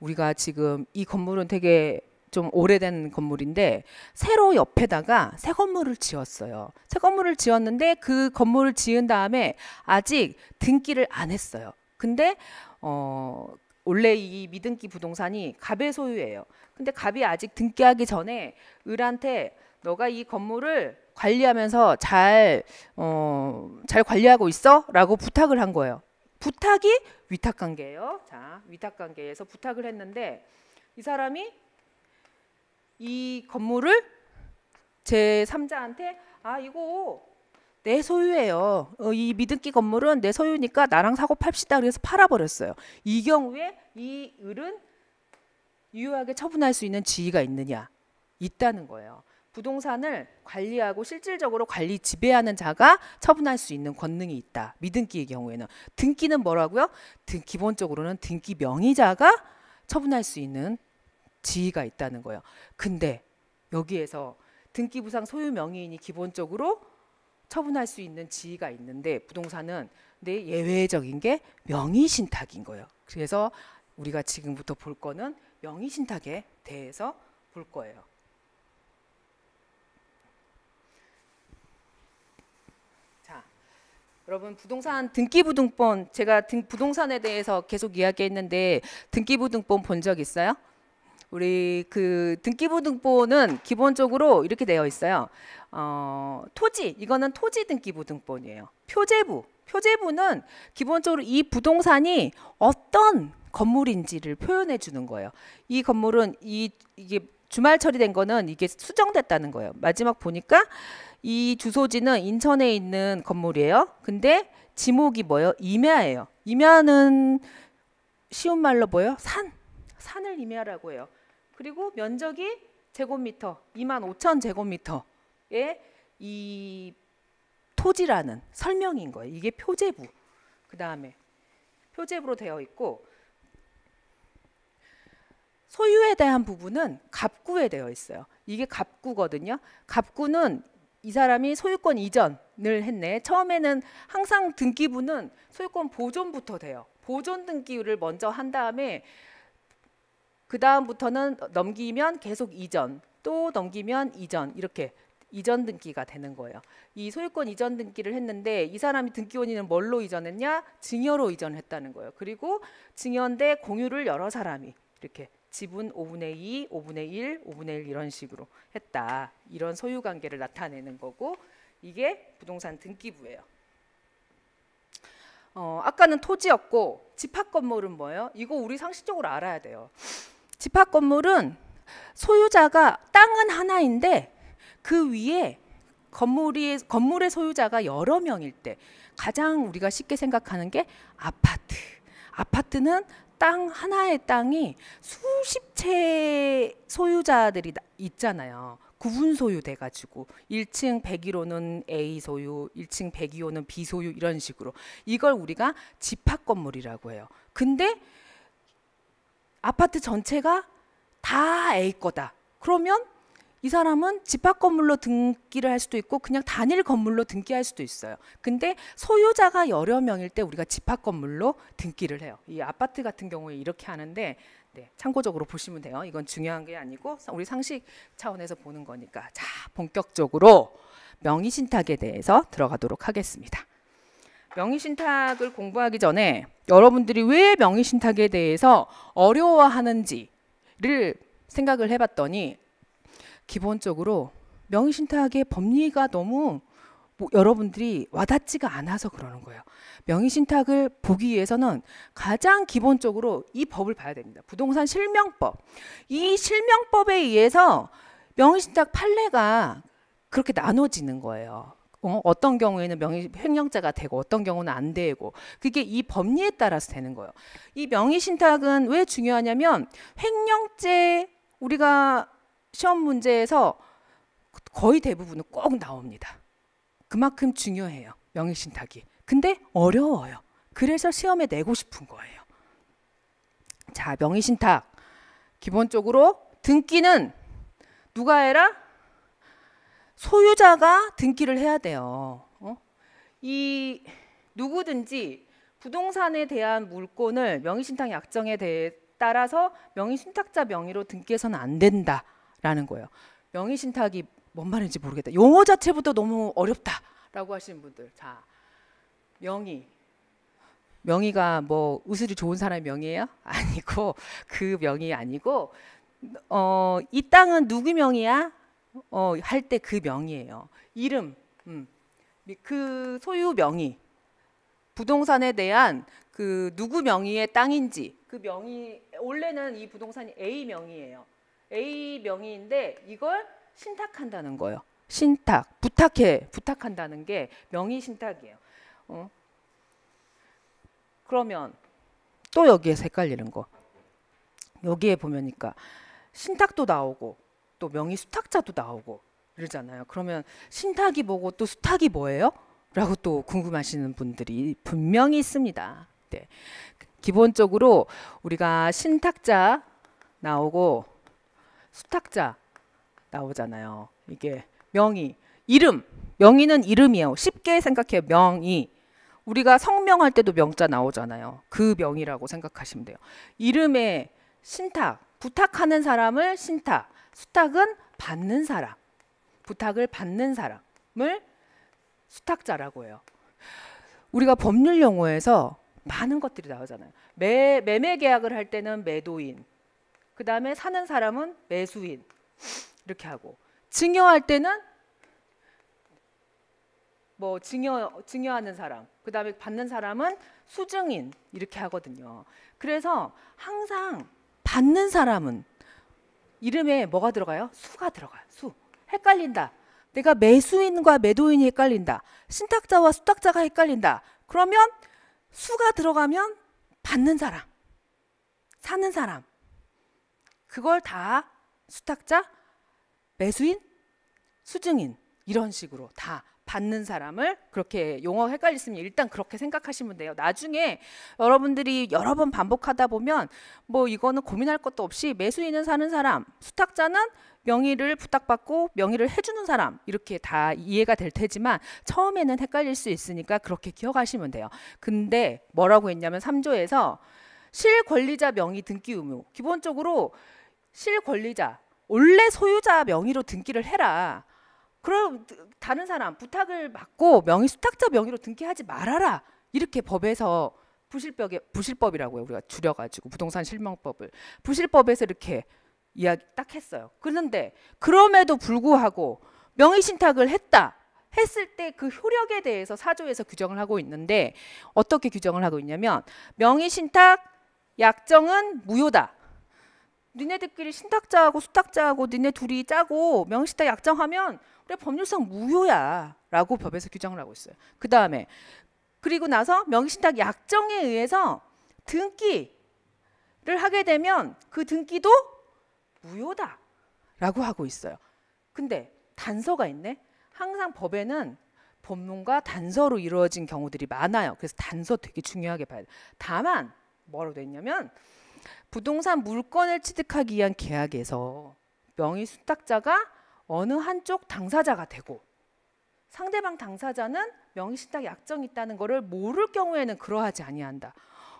우리가 지금 이 건물은 되게 좀 오래된 건물인데 새로 옆에다가 새 건물을 지었어요. 새 건물을 지었는데 그 건물을 지은 다음에 아직 등기를 안 했어요. 근데 어, 원래 이 미등기 부동산이 갑의 소유예요. 근데 갑이 아직 등기하기 전에 을한테 너가 이 건물을 관리하면서 잘, 어, 잘 관리하고 있어? 라고 부탁을 한 거예요. 부탁이 위탁관계예요. 자, 위탁관계에서 부탁을 했는데 이 사람이 이 건물을 제 3자한테 아 이거 내 소유예요. 어, 이 미등기 건물은 내 소유니까 나랑 사고 팝시다. 그래서 팔아버렸어요. 이 경우에 이 을은 유효하게 처분할 수 있는 지위가 있느냐? 있다는 거예요. 부동산을 관리하고 실질적으로 관리 지배하는 자가 처분할 수 있는 권능이 있다. 미등기의 경우에는 등기는 뭐라고요? 등, 기본적으로는 등기 명의자가 처분할 수 있는 지위가 있다는 거예요. 근데 여기에서 등기부상 소유 명의인이 기본적으로 처분할 수 있는 지위가 있는데 부동산은 내 예외적인 게 명의신탁인 거예요. 그래서 우리가 지금부터 볼 거는 명의신탁에 대해서 볼 거예요. 자, 여러분 부동산 등기부등본 제가 등, 부동산에 대해서 계속 이야기했는데 등기부등본 본 적 있어요? 우리 그 등기부 등본은 기본적으로 이렇게 되어 있어요. 어, 토지 이거는 토지 등기부 등본이에요. 표제부 표제부는 기본적으로 이 부동산이 어떤 건물인지를 표현해 주는 거예요. 이 건물은 이 이게 주말 처리된 거는 이게 수정됐다는 거예요. 마지막 보니까 이 주소지는 인천에 있는 건물이에요. 근데 지목이 뭐예요? 임야예요. 임야는 쉬운 말로 뭐예요? 산. 산을 임야라고 해요. 그리고 면적이 제곱미터 2만 5천 제곱미터의 이 토지라는 설명인 거예요. 이게 표제부. 그 다음에 표제부로 되어 있고 소유에 대한 부분은 갑구에 되어 있어요. 이게 갑구거든요. 갑구는 이 사람이 소유권 이전을 했네. 처음에는 항상 등기부는 소유권 보존부터 돼요. 보존 등기를 먼저 한 다음에 그 다음부터는 넘기면 계속 이전, 또 넘기면 이전 이렇게 이전 등기가 되는 거예요. 이 소유권 이전 등기를 했는데 이 사람이 등기원인은 뭘로 이전했냐? 증여로 이전했다는 거예요. 그리고 증여인데 공유를 여러 사람이 이렇게 지분 5분의 2, 5분의 1, 5분의 1 이런 식으로 했다. 이런 소유 관계를 나타내는 거고 이게 부동산 등기부예요. 어, 아까는 토지였고 집합 건물은 뭐예요? 이거 우리 상식적으로 알아야 돼요. 집합 건물은 소유자가 땅은 하나인데 그 위에 건물이 건물의 소유자가 여러 명일 때 가장 우리가 쉽게 생각하는 게 아파트. 아파트는 땅 하나의 땅이 수십 채 소유자들이 있잖아요. 구분 소유돼 가지고 1층 101호는 A 소유, 1층 102호는 B 소유 이런 식으로 이걸 우리가 집합 건물이라고 해요. 근데 아파트 전체가 다 A 거다. 그러면 이 사람은 집합 건물로 등기를 할 수도 있고 그냥 단일 건물로 등기할 수도 있어요. 근데 소유자가 여러 명일 때 우리가 집합 건물로 등기를 해요. 이 아파트 같은 경우에 이렇게 하는데 네, 참고적으로 보시면 돼요. 이건 중요한 게 아니고 우리 상식 차원에서 보는 거니까 자 본격적으로 명의신탁에 대해서 들어가도록 하겠습니다. 명의신탁을 공부하기 전에 여러분들이 왜 명의신탁에 대해서 어려워하는지를 생각을 해봤더니 기본적으로 명의신탁의 법리가 너무 뭐 여러분들이 와닿지가 않아서 그러는 거예요. 명의신탁을 보기 위해서는 가장 기본적으로 이 법을 봐야 됩니다. 부동산 실명법. 이 실명법에 의해서 명의신탁 판례가 그렇게 나눠지는 거예요. 어, 어떤 경우에는 명의 횡령자가 되고 어떤 경우는 안 되고 그게 이 법리에 따라서 되는 거예요. 이 명의 신탁은 왜 중요하냐면 횡령죄 우리가 시험 문제에서 거의 대부분은 꼭 나옵니다. 그만큼 중요해요. 명의 신탁이. 근데 어려워요. 그래서 시험에 내고 싶은 거예요. 자, 명의 신탁. 기본적으로 등기는 누가 해라? 소유자가 등기를 해야 돼요. 어? 이 누구든지 부동산에 대한 물건을 명의신탁 약정에 대해 따라서 명의신탁자 명의로 등기해서는 안 된다라는 거예요. 명의신탁이 뭔 말인지 모르겠다. 용어 자체부터 너무 어렵다라고 하시는 분들. 자, 명의. 명의가 뭐 우술이 좋은 사람의 명의예요? 아니고 그 명의 아니고 어, 이 땅은 누구 명의야? 어, 할때 그 명의예요. 이름, 음, 그 소유 명의, 부동산에 대한 그 누구 명의의 땅인지 그 명의 원래는 이 부동산이 A 명의예요. A 명의인데 이걸 신탁한다는 거예요. 신탁, 부탁해, 부탁한다는 게 명의 신탁이에요. 어. 그러면 또여기에 헷갈리는 거. 여기에 보면니까 신탁도 나오고 또 명의 수탁자도 나오고 그러잖아요. 그러면 신탁이 뭐고 또 수탁이 뭐예요? 라고 또 궁금하시는 분들이 분명히 있습니다. 네. 기본적으로 우리가 신탁자 나오고 수탁자 나오잖아요. 이게 명의, 이름, 명의는 이름이에요. 쉽게 생각해요. 명의. 우리가 성명할 때도 명자 나오잖아요. 그명의라고 생각하시면 돼요. 이름에 신탁, 부탁하는 사람을 신탁, 수탁은 받는 사람, 부탁을 받는 사람을 수탁자라고 해요. 우리가 법률 용어에서 많은 것들이 나오잖아요. 매, 매매 계약을 할 때는 매도인, 그 다음에 사는 사람은 매수인 이렇게 하고 증여할 때는 뭐 증여 증여하는 사람, 그 다음에 받는 사람은 수증인 이렇게 하거든요. 그래서 항상 받는 사람은 이름에 뭐가 들어가요? 수가 들어가요. 수. 헷갈린다. 내가 매수인과 매도인이 헷갈린다. 신탁자와 수탁자가 헷갈린다. 그러면 수가 들어가면 받는 사람, 사는 사람. 그걸 다 수탁자, 매수인, 수증인 이런 식으로 다 받는 사람을 그렇게 용어 헷갈리시면 일단 그렇게 생각하시면 돼요. 나중에 여러분들이 여러 번 반복하다 보면 뭐 이거는 고민할 것도 없이 매수인은 사는 사람, 수탁자는 명의를 부탁받고 명의를 해주는 사람 이렇게 다 이해가 될 테지만 처음에는 헷갈릴 수 있으니까 그렇게 기억하시면 돼요. 근데 뭐라고 했냐면 3조에서 실권리자 명의 등기 의무 기본적으로 실권리자 원래 소유자 명의로 등기를 해라. 그럼 다른 사람 부탁을 받고 명의 수탁자 명의로 등기하지 말아라. 이렇게 법에서 부실법에 부실법이라고요. 우리가 줄여 가지고 부동산 실명법을 부실법에서 이렇게 이야기 딱 했어요. 그런데 그럼에도 불구하고 명의 신탁을 했다. 했을 때 그 효력에 대해서 사조에서 규정을 하고 있는데 어떻게 규정을 하고 있냐면 명의 신탁 약정은 무효다. 니네들끼리 신탁자하고 수탁자하고 니네 둘이 짜고 명시다 약정하면 우리 법률상 무효야라고 법에서 규정을 하고 있어요. 그 다음에 그리고 나서 명시탁 약정에 의해서 등기를 하게 되면 그 등기도 무효다라고 하고 있어요. 근데 단서가 있네. 항상 법에는 법문과 단서로 이루어진 경우들이 많아요. 그래서 단서 되게 중요하게 봐야 돼. 요 다만 뭐라고 돼 있냐면 부동산 물건을 취득하기 위한 계약에서 명의 수탁자가 어느 한쪽 당사자가 되고 상대방 당사자는 명의 신탁 약정이 있다는 것을 모를 경우에는 그러하지 아니한다.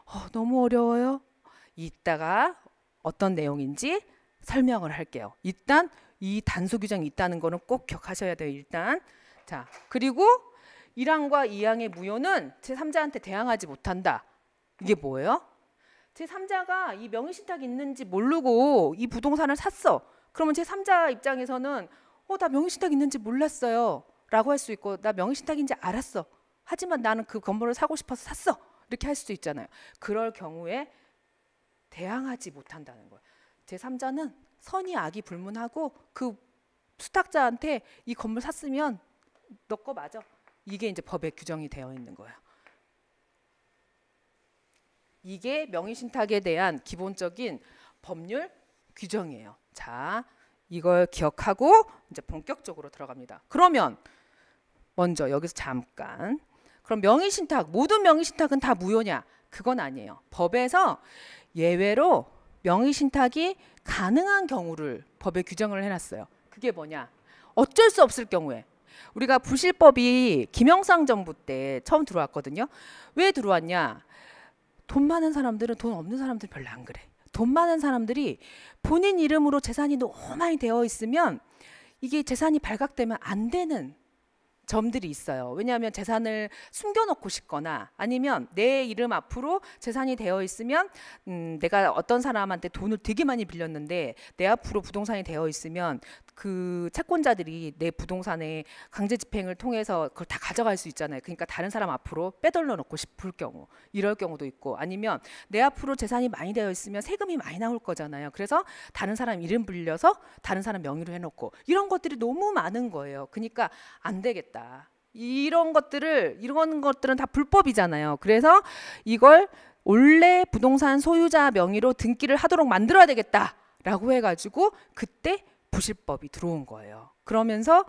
어, 너무 어려워요. 이따가 어떤 내용인지 설명을 할게요. 일단 이 단수 규정이 있다는 거는 꼭 기억하셔야 돼요. 일단 자 그리고 1항과 2항의 무효는 제3자한테 대항하지 못한다. 이게 뭐예요? 제3자가 이 명의신탁이 있는지 모르고 이 부동산을 샀어. 그러면 제3자 입장에서는 어, 나 명의신탁 있는지 몰랐어요. 라고 할 수 있고 나 명의신탁인지 알았어. 하지만 나는 그 건물을 사고 싶어서 샀어. 이렇게 할 수도 있잖아요. 그럴 경우에 대항하지 못한다는 거예요. 제3자는 선이 악이 불문하고 그 수탁자한테 이 건물 샀으면 너거 맞아. 이게 이제 법에 규정이 되어 있는 거예요. 이게 명의신탁에 대한 기본적인 법률 규정이에요. 자, 이걸 기억하고 이제 본격적으로 들어갑니다. 그러면 먼저 여기서 잠깐 그럼 명의신탁 모든 명의신탁은 다 무효냐? 그건 아니에요. 법에서 예외로 명의신탁이 가능한 경우를 법에 규정을 해놨어요. 그게 뭐냐? 어쩔 수 없을 경우에 우리가 부실법이 김영상 정부 때 처음 들어왔거든요. 왜 들어왔냐? 돈 많은 사람들은 돈 없는 사람들 별로 안 그래. 돈 많은 사람들이 본인 이름으로 재산이 너무 많이 되어 있으면 이게 재산이 발각되면 안 되는 점들이 있어요. 왜냐하면 재산을 숨겨놓고 싶거나 아니면 내 이름 앞으로 재산이 되어 있으면 음, 내가 어떤 사람한테 돈을 되게 많이 빌렸는데 내 앞으로 부동산이 되어 있으면 그 채권자들이 내 부동산에 강제 집행을 통해서 그걸 다 가져갈 수 있잖아요. 그러니까 다른 사람 앞으로 빼돌려 놓고 싶을 경우 이럴 경우도 있고 아니면 내 앞으로 재산이 많이 되어 있으면 세금이 많이 나올 거잖아요. 그래서 다른 사람 이름 불려서 다른 사람 명의로 해 놓고 이런 것들이 너무 많은 거예요. 그러니까 안 되겠다. 이런 것들을 이런 것들은 다 불법이잖아요. 그래서 이걸 원래 부동산 소유자 명의로 등기를 하도록 만들어야 되겠다라고 해가지고 그때 구실법이 들어온 거예요. 그러면서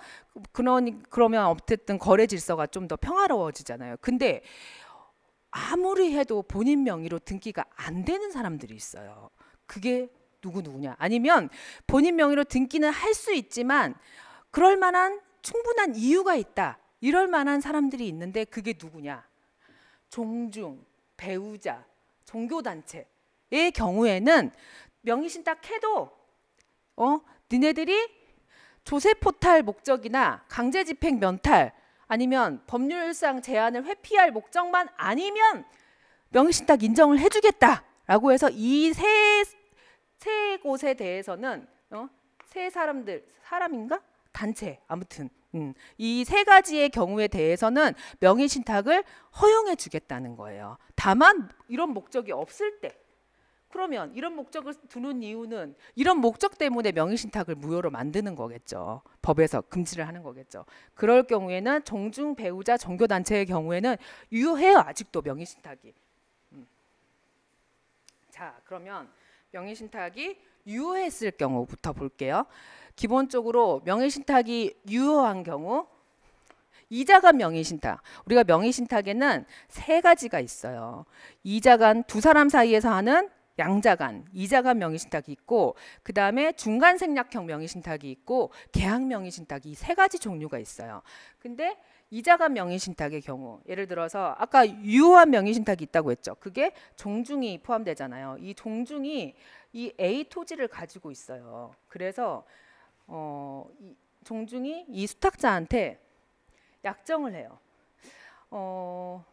그런 그러면 어쨌든 거래 질서가 좀 더 평화로워지잖아요. 근데 아무리 해도 본인 명의로 등기가 안 되는 사람들이 있어요. 그게 누구 누구냐? 아니면 본인 명의로 등기는 할 수 있지만 그럴 만한 충분한 이유가 있다. 이럴 만한 사람들이 있는데 그게 누구냐? 종중, 배우자, 종교단체의 경우에는 명의신 딱 해도 어 니네들이 조세 포탈 목적이나 강제 집행 면탈 아니면 법률상 제한을 회피할 목적만 아니면 명의신탁 인정을 해주겠다라고 해서 이세세 세 곳에 대해서는 어? 세 사람들 사람인가 단체 아무튼 음, 이세 가지의 경우에 대해서는 명의신탁을 허용해주겠다는 거예요. 다만 이런 목적이 없을 때 그러면 이런 목적을 두는 이유는 이런 목적 때문에 명의신탁을 무효로 만드는 거겠죠. 법에서 금지를 하는 거겠죠. 그럴 경우에는 종중 배우자 종교단체의 경우에는 유효해요. 아직도 명의신탁이. 음. 자 그러면 명의신탁이 유효했을 경우부터 볼게요. 기본적으로 명의신탁이 유효한 경우 이자 간 명의신탁. 우리가 명의신탁에는 세 가지가 있어요. 이자 간두 사람 사이에서 하는 양자간, 이자간 명의신탁이 있고 그 다음에 중간 생략형 명의신탁이 있고 계약 명의신탁이 세 가지 종류가 있어요. 근데 이자간 명의신탁의 경우 예를 들어서 아까 유효한 명의신탁이 있다고 했죠. 그게 종중이 포함되잖아요. 이 종중이 이 A 토지를 가지고 있어요. 그래서 어, 이 종중이 이 수탁자한테 약정을 해요. 어,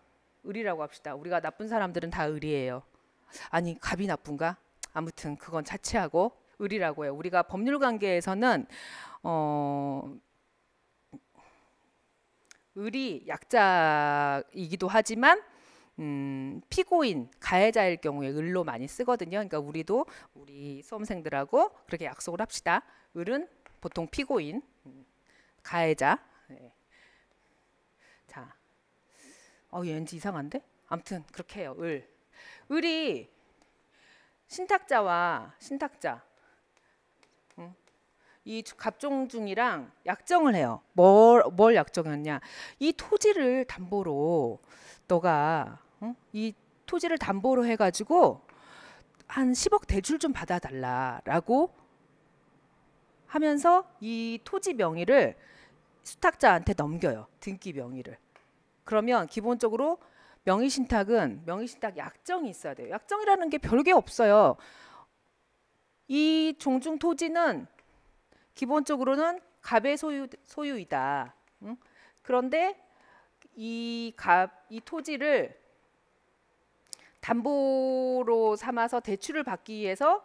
의리라고 합시다. 우리가 나쁜 사람들은 다의리예요 아니 갑이 나쁜가? 아무튼 그건 자체하고 의리라고 해요. 우리가 법률 관계에서는 어 의리 약자이기도 하지만 음, 피고인 가해자일 경우에 을로 많이 쓰거든요. 그러니까 우리도 우리 수험생들하고 그렇게 약속을 합시다. 을은 보통 피고인 음, 가해자. 네. 자, 어, 왠지 이상한데? 아무튼 그렇게 해요. 을. 우리 신탁자와 신탁자 이 갑종중이랑 약정을 해요. 뭘, 뭘 약정했냐? 이 토지를 담보로 너가 이 토지를 담보로 해가지고 한 10억 대출 좀 받아달라라고 하면서 이 토지 명의를 수탁자한테 넘겨요. 등기 명의를. 그러면 기본적으로 명의신탁은 명의신탁 약정이 있어야 돼요. 약정이라는 게 별게 없어요. 이 종중 토지는 기본적으로는 갑의 소유, 소유이다. 응? 그런데 이 갑, 이 토지를 담보로 삼아서 대출을 받기 위해서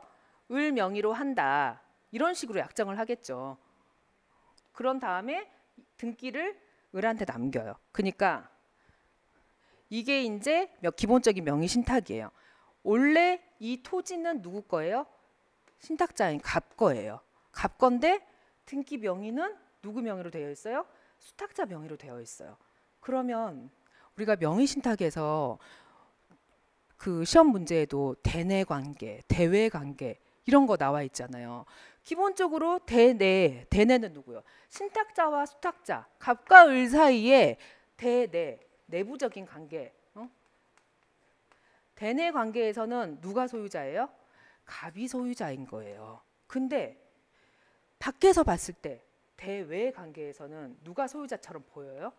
을 명의로 한다. 이런 식으로 약정을 하겠죠. 그런 다음에 등기를 을한테 남겨요. 그러니까 이게 이제 기본적인 명의 신탁이에요. 원래 이 토지는 누구 거예요? 신탁자인 갑 거예요. 갑 건데 등기 명의는 누구 명의로 되어 있어요? 수탁자 명의로 되어 있어요. 그러면 우리가 명의 신탁에서 그 시험 문제에도 대내 관계, 대외 관계 이런 거 나와 있잖아요. 기본적으로 대내, 대내는 누구요? 신탁자와 수탁자, 갑과 을 사이에 대내 내부적인 관계, 어? 대내 관계에서는 누가 소유자예요? 갑이 소유자인 거예요. 근데 밖에서 봤을 때 대외 관계에서는 누가 소유자처럼 보여요?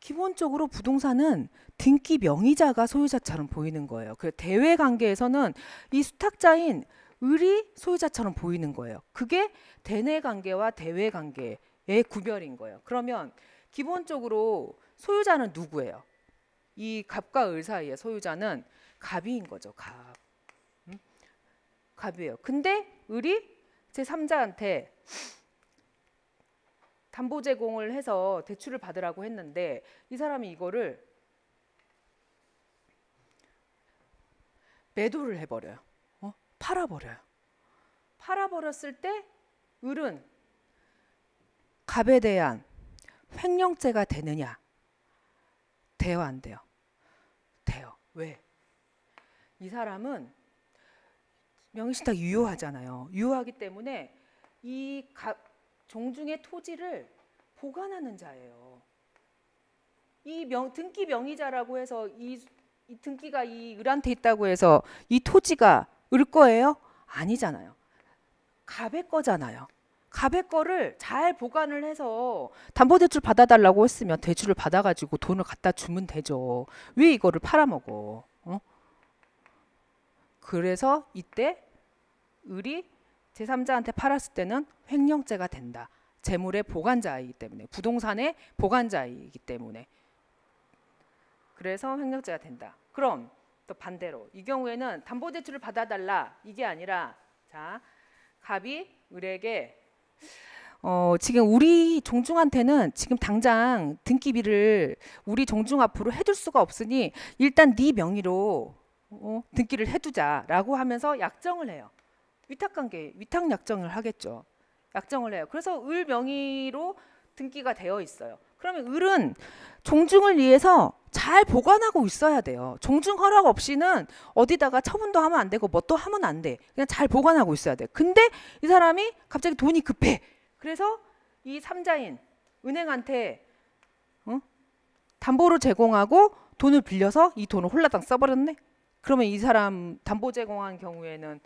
기본적으로 부동산은 등기 명의자가 소유자처럼 보이는 거예요. 그 대외 관계에서는 이 수탁자인 을이 소유자처럼 보이는 거예요. 그게 대내 관계와 대외 관계의 구별인 거예요. 그러면 기본적으로 소유자는 누구예요? 이 갑과 을 사이의 소유자는 갑인 거죠. 갑. 갑이에요. 근데 을이 제3자한테 담보 제공을 해서 대출을 받으라고 했는데 이 사람이 이거를 매도를 해버려요. 어? 팔아버려요. 팔아버렸을 때 을은 갑에 대한 횡령죄가 되느냐 돼요, 안 돼요? 돼요. 왜? 이 사람은 명신탁 유효하잖아요. 유효하기 때문에 이 가, 종중의 토지를 보관하는 자예요. 이 명, 등기 명의자라고 해서 이, 이 등기가 이 을한테 있다고 해서 이 토지가 을 거예요? 아니잖아요. 갑의 거잖아요. 갑의 거를 잘 보관을 해서 담보대출 받아달라고 했으면 대출을 받아가지고 돈을 갖다 주면 되죠. 왜 이거를 팔아먹어? 어? 그래서 이때 을이 제3자한테 팔았을 때는 횡령죄가 된다. 재물의 보관자이기 때문에 부동산의 보관자이기 때문에 그래서 횡령죄가 된다. 그럼 또 반대로 이 경우에는 담보대출을 받아달라 이게 아니라 자 갑이 을에게 어, 지금 우리 종중한테는 지금 당장 등기비를 우리 종중 앞으로 해줄 수가 없으니 일단 네 명의로 어, 등기를 해두자라고 하면서 약정을 해요. 위탁관계, 위탁 약정을 하겠죠. 약정을 해요. 그래서 을 명의로 등기가 되어 있어요. 그러면 을은 종중을 위해서 잘 보관하고 있어야 돼요. 종중 허락 없이는 어디다가 처분도 하면 안 되고 뭣도 하면 안 돼. 그냥 잘 보관하고 있어야 돼. 근데 이 사람이 갑자기 돈이 급해. 그래서 이 삼자인 은행한테 어? 담보를 제공하고 돈을 빌려서 이 돈을 홀라당 써버렸네. 그러면 이 사람 담보 제공한 경우에는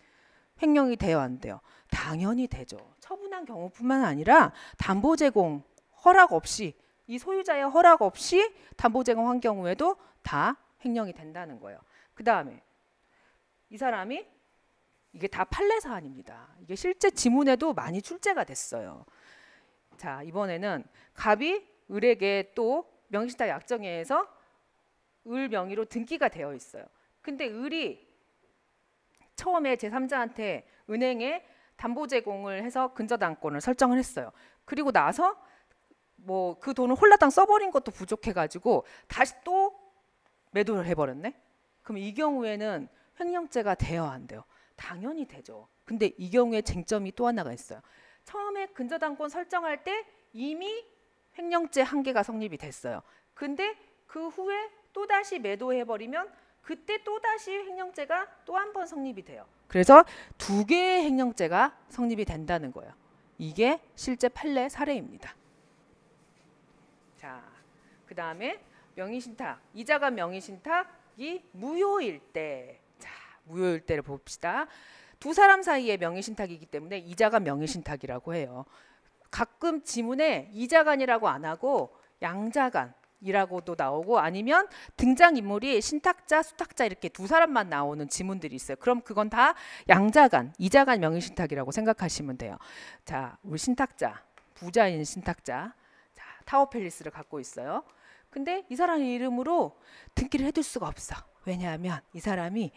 횡령이 돼요 안 돼요? 당연히 되죠. 처분한 경우뿐만 아니라 담보 제공 허락 없이 이 소유자의 허락 없이 담보제공 한 경우에도 다 횡령이 된다는 거예요. 그 다음에 이 사람이 이게 다 판례 사안입니다. 이게 실제 지문에도 많이 출제가 됐어요. 자 이번에는 갑이 을에게 또 명시타 약정에서 을 명의로 등기가 되어 있어요. 근데 을이 처음에 제3자한테 은행에 담보 제공을 해서 근저당권을 설정을 했어요. 그리고 나서 뭐그 돈을 홀라당 써버린 것도 부족해가지고 다시 또 매도를 해버렸네. 그럼 이 경우에는 횡령죄가 돼요 안 돼요? 당연히 되죠. 근데 이 경우에 쟁점이 또 하나가 있어요. 처음에 근저당권 설정할 때 이미 횡령죄 한계가 성립이 됐어요. 근데 그 후에 또다시 매도해버리면 그때 또다시 횡령죄가 또 한 번 성립이 돼요. 그래서 두 개의 횡령죄가 성립이 된다는 거예요. 이게 실제 판례 사례입니다. 자, 그 다음에 명의신탁. 이자가 명의신탁이 무효일 때. 자, 무효일 때를 봅시다. 두 사람 사이의 명의신탁이기 때문에 이자가 명의신탁이라고 해요. 가끔 지문에 이자간이라고 안 하고 양자간 이라고도 나오고 아니면 등장인물이 신탁자, 수탁자 이렇게 두 사람만 나오는 지문들이 있어요. 그럼 그건 다 양자간, 이자간 명의신탁이라고 생각하시면 돼요. 자, 우리 신탁자, 부자인 신탁자, 타워팰리스를 갖고 있어요. 근데 이 사람 이름으로 등기를 해둘 수가 없어. 왜냐하면 이 사람이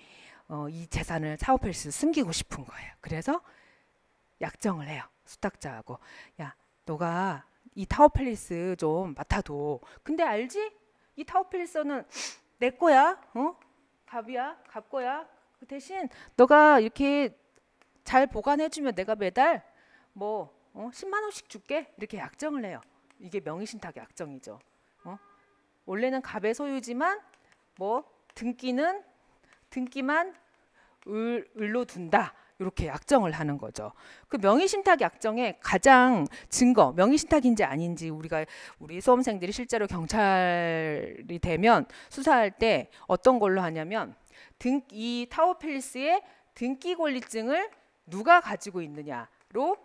어, 이 재산을 타워팰리스 숨기고 싶은 거예요. 그래서 약정을 해요. 수탁자하고 야 너가 이 타워팰리스 좀 맡아도 근데 알지? 이 타워팰리스는 내 거야. 어? 갑이야. 갑 거야. 그 대신 너가 이렇게 잘 보관해주면 내가 매달 뭐 어, 10만 원씩 줄게 이렇게 약정을 해요. 이게 명의신탁의 약정이죠 어? 원래는 갑의 소유지만 뭐 등기는 등기만 을, 로 둔다. 이렇게 약정을 하는 거죠. 그 명의신탁 약정의 가장 증거, 명의신탁인지 아닌지 우리가 우리 수험생들이 실제로 경찰이 되면 수사할 때 어떤 걸로 하냐면 등이타워팰스의 등기 권리증을 누가 가지고 있느냐로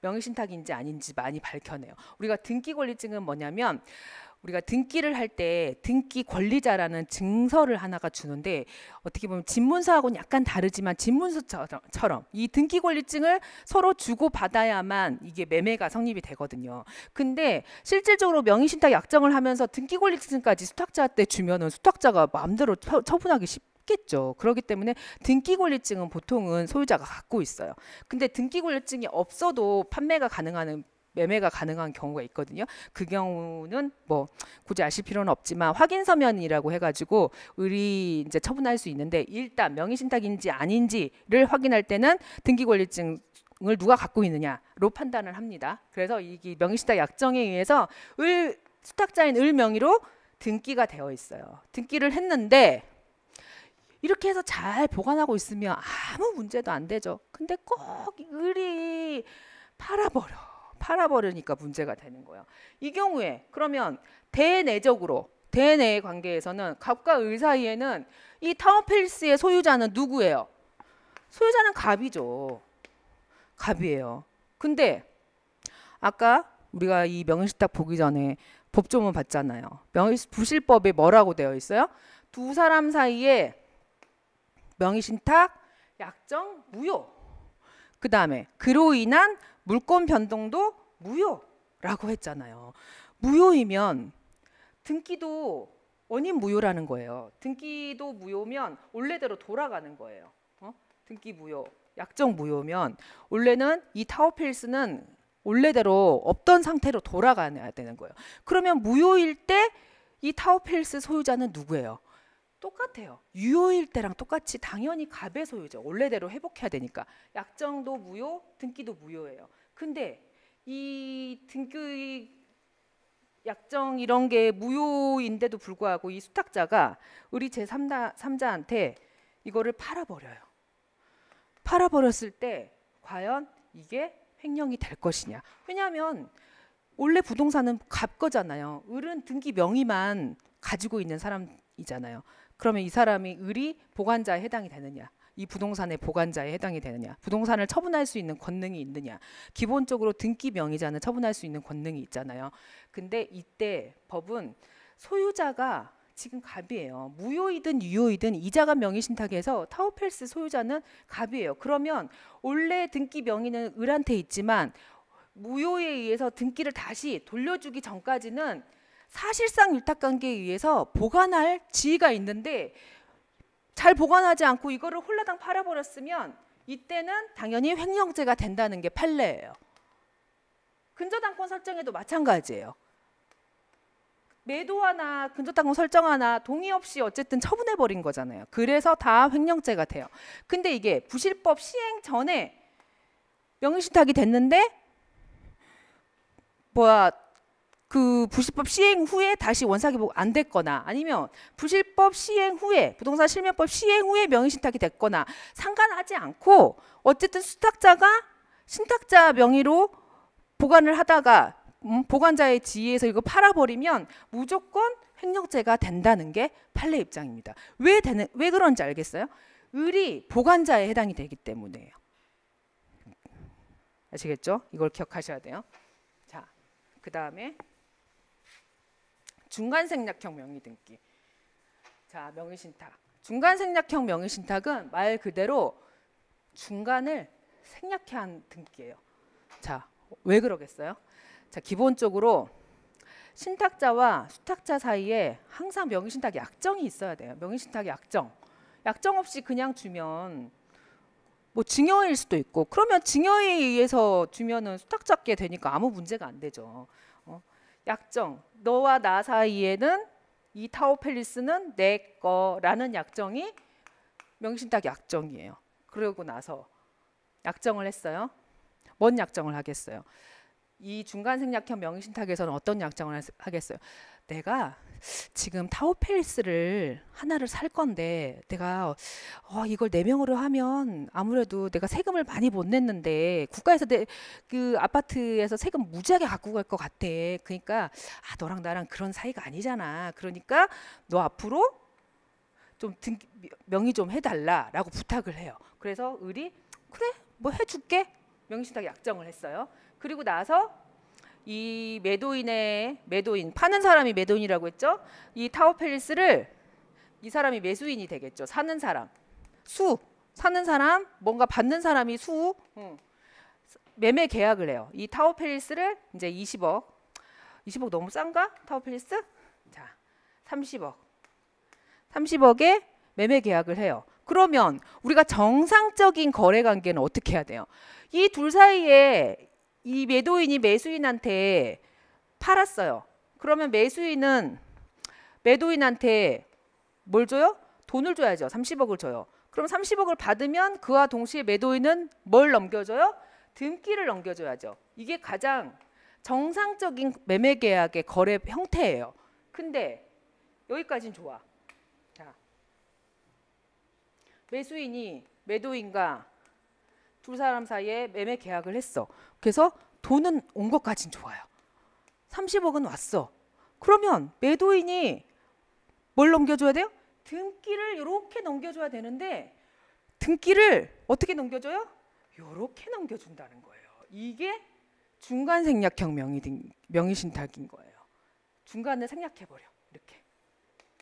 명의신탁인지 아닌지 많이 밝혀내요. 우리가 등기 권리증은 뭐냐면 우리가 등기를 할 때 등기 권리자라는 증서를 하나가 주는데 어떻게 보면 집문서하고는 약간 다르지만 집문서처럼 이 등기 권리증을 서로 주고 받아야만 이게 매매가 성립이 되거든요. 근데 실질적으로 명의신탁 약정을 하면서 등기 권리증까지 수탁자한테 주면은 수탁자가 마음대로 처분하기 쉽 했겠죠. 그렇기 때문에 등기 권리증은 보통은 소유자가 갖고 있어요. 근데 등기 권리증이 없어도 판매가 가능한 매매가 가능한 경우가 있거든요. 그 경우는 뭐 굳이 아실 필요는 없지만 확인 서면이라고 해가지고 우리 이제 처분할 수 있는데 일단 명의신탁인지 아닌지를 확인할 때는 등기권리증 을 누가 갖고 있느냐로 판단을 합니다. 그래서 이 명의신탁 약정에 의해서 을 수탁자인 을 명의로 등기가 되어 있어요. 등기를 했는데 이렇게 해서 잘 보관하고 있으면 아무 문제도 안 되죠. 근데 꼭 을이 팔아버려. 팔아버리니까 문제가 되는 거예요. 이 경우에 그러면 대내적으로 대내의 관계에서는 갑과 을 사이에는 이 타워필스의 소유자는 누구예요? 소유자는 갑이죠. 갑이에요. 근데 아까 우리가 이 명의실탁 보기 전에 법조문 봤잖아요. 명의 부실법에 뭐라고 되어 있어요? 두 사람 사이에 명의신탁, 약정, 무효. 그 다음에 그로 인한 물권 변동도 무효라고 했잖아요. 무효이면 등기도 원인 무효라는 거예요. 등기도 무효면 원래대로 돌아가는 거예요. 어? 등기 무효, 약정 무효면 원래는 이 타워필스는 원래대로 없던 상태로 돌아가야 되는 거예요. 그러면 무효일 때 이 타워필스 소유자는 누구예요? 똑같아요. 유효일 때랑 똑같이 당연히 갑의 소유죠. 원래대로 회복해야 되니까. 약정도 무효, 등기도 무효예요. 근데 이 등기 약정 이런 게 무효인데도 불구하고 이 수탁자가 우리 제3자한테 이거를 팔아버려요. 팔아버렸을 때 과연 이게 횡령이 될 것이냐. 왜냐하면 원래 부동산은 갑 거잖아요. 을은 등기 명의만 가지고 있는 사람이잖아요. 그러면 이 사람이 을이 보관자에 해당이 되느냐? 이 부동산의 보관자에 해당이 되느냐 부동산을 처분할 수 있는 권능이 있느냐 기본적으로 등기 명의자는 처분할 수 있는 권능이 있잖아요 근데 이때 법은 소유자가 지금 갑이에요 무효이든 유효이든 이자가 명의신탁에서 타오펠스 소유자는 갑이에요 그러면 원래 등기 명의는 을한테 있지만 무효에 의해서 등기를 다시 돌려주기 전까지는 사실상 위탁관계에 의해서 보관할 지위가 있는데 잘 보관하지 않고 이거를 홀라당 팔아버렸으면 이때는 당연히 횡령죄가 된다는 게 판례예요. 근저당권 설정에도 마찬가지예요. 매도하나 근저당권 설정하나 동의 없이 어쨌든 처분해버린 거잖아요. 그래서 다 횡령죄가 돼요. 근데 이게 부실법 시행 전에 명의신탁이 됐는데 뭐야 그 부실법 시행 후에 다시 원사기복 안 됐거나 아니면 부실법 시행 후에 부동산 실명법 시행 후에 명의신탁이 됐거나 상관하지 않고 어쨌든 수탁자가 신탁자 명의로 보관을 하다가 음, 보관자의 지위에서 이거 팔아버리면 무조건 횡령죄가 된다는 게 판례 입장입니다. 왜 되는 왜 그런지 알겠어요? 을이 보관자에 해당이 되기 때문에요. 아시겠죠? 이걸 기억하셔야 돼요. 자, 그 다음에 중간 생략형 명의 등기. 자, 명의 신탁. 중간 생략형 명의 신탁은 말 그대로 중간을 생략한 등기예요. 자, 왜 그러겠어요? 자, 기본적으로 신탁자와 수탁자 사이에 항상 명의 신탁 약정이 있어야 돼요. 명의 신탁 약정. 약정 없이 그냥 주면 뭐 증여일 수도 있고 그러면 증여에 의해서 주면은 수탁자께 되니까 아무 문제가 안 되죠. 약정 너와 나 사이에는 이타오펠리스는내 거라는 약정이 명신탁 약정이에요. 그러고 나서 약정을 했어요. 뭔 약정을 하겠어요? 이 중간 생략형 명신탁에서는 어떤 약정을 하겠어요? 내가 지금 타워팰리스를 하나를 살 건데 내가 어, 이걸 네 명으로 하면 아무래도 내가 세금을 많이 못 냈는데 국가에서 내그 아파트에서 세금 무지하게 갖고 갈 것 같아. 그러니까 아 너랑 나랑 그런 사이가 아니잖아. 그러니까 너 앞으로 좀 등, 명의 좀 해달라라고 부탁을 해요. 그래서 을이 그래 뭐 해줄게 명의신탁 약정을 했어요. 그리고 나서 이 매도인의 매도인 파는 사람이 매도인이라고 했죠. 이 타워 팰리스를 이 사람이 매수인이 되겠죠. 사는 사람 수 사는 사람 뭔가 받는 사람이 수 응. 매매 계약을 해요. 이 타워 팰리스를 이제 20억 20억 너무 싼가 타워 팰리스? 자 30억 30억에 매매 계약을 해요. 그러면 우리가 정상적인 거래 관계는 어떻게 해야 돼요? 이 둘 사이에 이 매도인이 매수인한테 팔았어요. 그러면 매수인은 매도인한테 뭘 줘요? 돈을 줘야죠. 30억을 줘요. 그럼 30억을 받으면 그와 동시에 매도인은 뭘 넘겨줘요? 등기를 넘겨줘야죠. 이게 가장 정상적인 매매 계약의 거래 형태예요. 근데 여기까지는 좋아. 자, 매수인이 매도인과 두 사람 사이에 매매 계약을 했어. 그래서 돈은 온 것까진 좋아요. 30억은 왔어. 그러면 매도인이 뭘 넘겨줘야 돼요? 등기를 이렇게 넘겨줘야 되는데 등기를 어떻게 넘겨줘요? 이렇게 넘겨준다는 거예요. 이게 중간 생략형 명의, 신탁인 거예요. 중간을 생략해버려. 이렇게.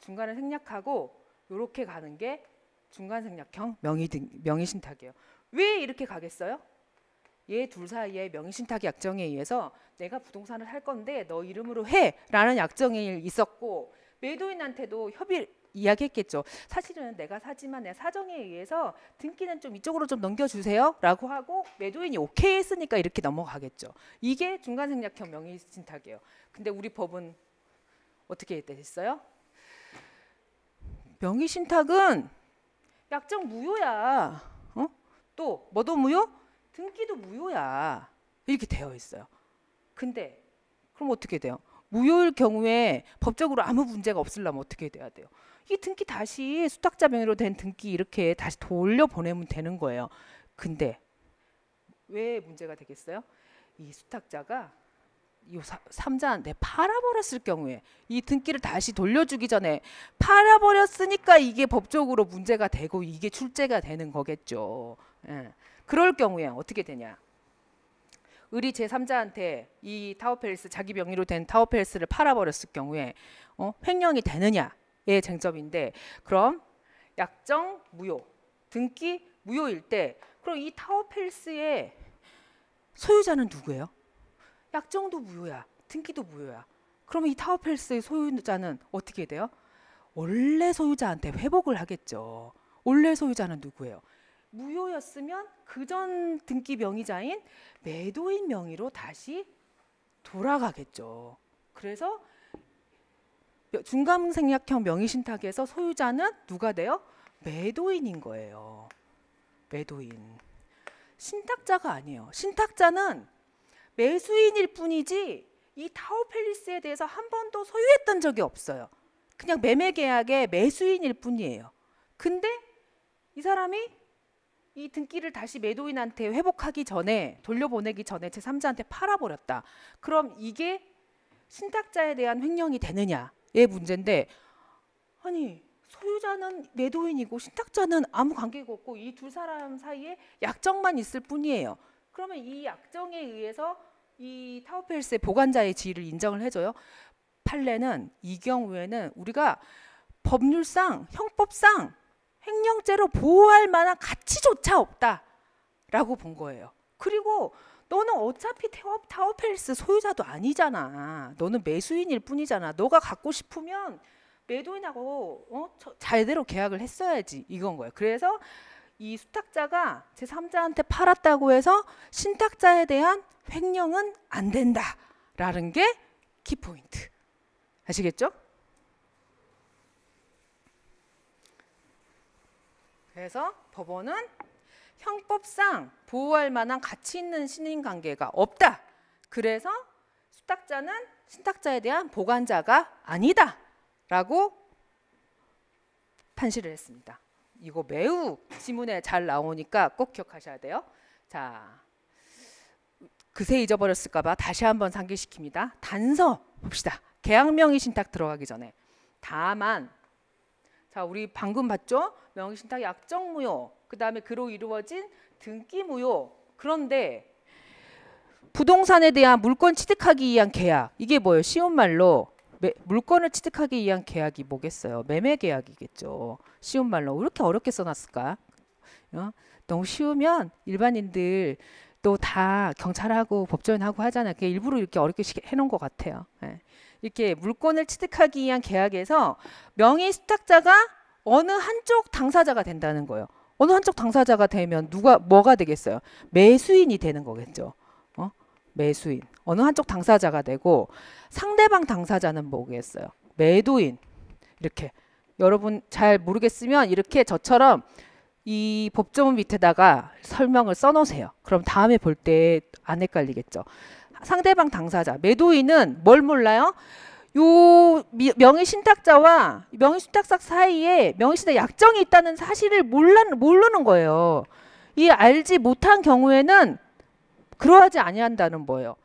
중간을 생략하고 이렇게 가는 게 중간 생략형 명의, 신탁이에요. 왜 이렇게 가겠어요? 얘 둘 사이에 명신탁 약정에 의해서 내가 부동산을 할 건데 너 이름으로 해라는 약정이 있었고 매도인한테도 협의 이야기했겠죠. 사실은 내가 사지만 내 사정에 의해서 등기는 좀 이쪽으로 좀 넘겨주세요라고 하고 매도인이 오케이 했으니까 이렇게 넘어가겠죠. 이게 중간 생략형 명의신탁이에요. 근데 우리 법은 어떻게 됐어요? 명의신탁은 약정 무효야. 또 뭐도 무효? 등기도 무효야. 이렇게 되어 있어요. 근데 그럼 어떻게 돼요? 무효일 경우에 법적으로 아무 문제가 없으려면 어떻게 돼야 돼요? 이 등기 다시 수탁자 명의로 된 등기 이렇게 다시 돌려보내면 되는 거예요. 근데 왜 문제가 되겠어요? 이 수탁자가 이 삼자한테 팔아버렸을 경우에 이 등기를 다시 돌려주기 전에 팔아버렸으니까 이게 법적으로 문제가 되고 이게 출제가 되는 거겠죠. 예. 그럴 경우에 어떻게 되냐? 을이 제3자한테 이 타워펠스 자기 명의로 된 타워펠스를 팔아버렸을 경우에 어? 횡령이 되느냐의 쟁점인데 그럼 약정 무효 등기 무효일 때 그럼 이 타워펠스의 소유자는 누구예요? 약정도 무효야 등기도 무효야 그러면 이 타워펠스의 소유자는 어떻게 돼요? 원래 소유자한테 회복을 하겠죠 원래 소유자는 누구예요? 무효였으면 그전 등기 명의자인 매도인 명의로 다시 돌아가겠죠. 그래서 중감생략형 명의신탁에서 소유자는 누가 돼요? 매도인인 거예요. 매도인. 신탁자가 아니에요. 신탁자는 매수인일 뿐이지 이 타워팰리스에 대해서 한 번도 소유했던 적이 없어요. 그냥 매매 계약의 매수인일 뿐이에요. 근데 이 사람이 이 등기를 다시 매도인한테 회복하기 전에 돌려보내기 전에 제3자한테 팔아버렸다. 그럼 이게 신탁자에 대한 횡령이 되느냐의 문제인데 아니 소유자는 매도인이고 신탁자는 아무 관계가 없고 이 두 사람 사이에 약정만 있을 뿐이에요. 그러면 이 약정에 의해서 이 타워필스의 보관자의 지위를 인정을 해줘요. 판례는 이 경우에는 우리가 법률상 형법상 횡령죄로 보호할 만한 가치조차 없다라고 본 거예요. 그리고 너는 어차피 태업 타워펠스 소유자도 아니잖아. 너는 매수인일 뿐이잖아. 너가 갖고 싶으면 매도인하고 어? 제대로 계약을 했어야지 이건 거예요. 그래서 이 수탁자가 제 3자한테 팔았다고 해서 신탁자에 대한 횡령은 안 된다라는 게 키포인트. 아시겠죠? 그래서 법원은 형법상 보호할 만한 가치 있는 신인 관계가 없다. 그래서 수탁자는 신탁자에 대한 보관자가 아니다. 라고 판시를 했습니다. 이거 매우 지문에 잘 나오니까 꼭 기억하셔야 돼요. 자, 그새 잊어버렸을까 봐 다시 한번 상기시킵니다. 단서 봅시다. 계약명의 신탁 들어가기 전에 다만 자, 우리 방금 봤죠? 명의신탁 약정무효, 그 다음에 그로 이루어진 등기무효. 그런데 부동산에 대한 물권 취득하기 위한 계약, 이게 뭐예요? 쉬운 말로 매, 물건을 취득하기 위한 계약이 뭐겠어요? 매매 계약이겠죠. 쉬운 말로 왜 이렇게 어렵게 써놨을까? 어? 너무 쉬우면 일반인들 또다 경찰하고 법조인하고 하잖아요. 그게 일부러 이렇게 어렵게 해놓은 것 같아요. 예. 이렇게 물건을 취득하기 위한 계약에서 명의 수탁자가 어느 한쪽 당사자가 된다는 거예요. 어느 한쪽 당사자가 되면 누가 뭐가 되겠어요? 매수인이 되는 거겠죠. 어? 매수인. 어느 한쪽 당사자가 되고 상대방 당사자는 뭐겠어요? 매도인. 이렇게 여러분 잘 모르겠으면 이렇게 저처럼 이 법조문 밑에다가 설명을 써놓으세요. 그럼 다음에 볼 때 안 헷갈리겠죠. 상대방 당사자 매도인은 뭘 몰라요? 요 명의신탁자와 명의신탁사 사이에 명의신탁 약정이 있다는 사실을 몰라, 모르는 거예요. 이 알지 못한 경우에는 그러하지 아니한다는 거예요.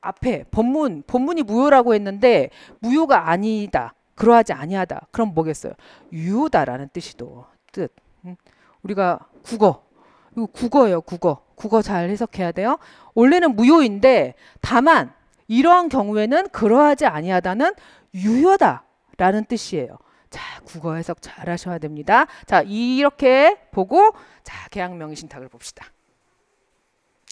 앞에 법문, 법문이 무효라고 했는데 무효가 아니다. 그러하지 아니하다. 그럼 뭐겠어요? 유효다라는 뜻이도 뜻. 우리가 국어 이거 국어예요 국어 국어 잘 해석해야 돼요 원래는 무효인데 다만 이러한 경우에는 그러하지 아니하다는 유효다라는 뜻이에요 자 국어 해석 잘 하셔야 됩니다 자 이렇게 보고 자 계약 명의 신탁을 봅시다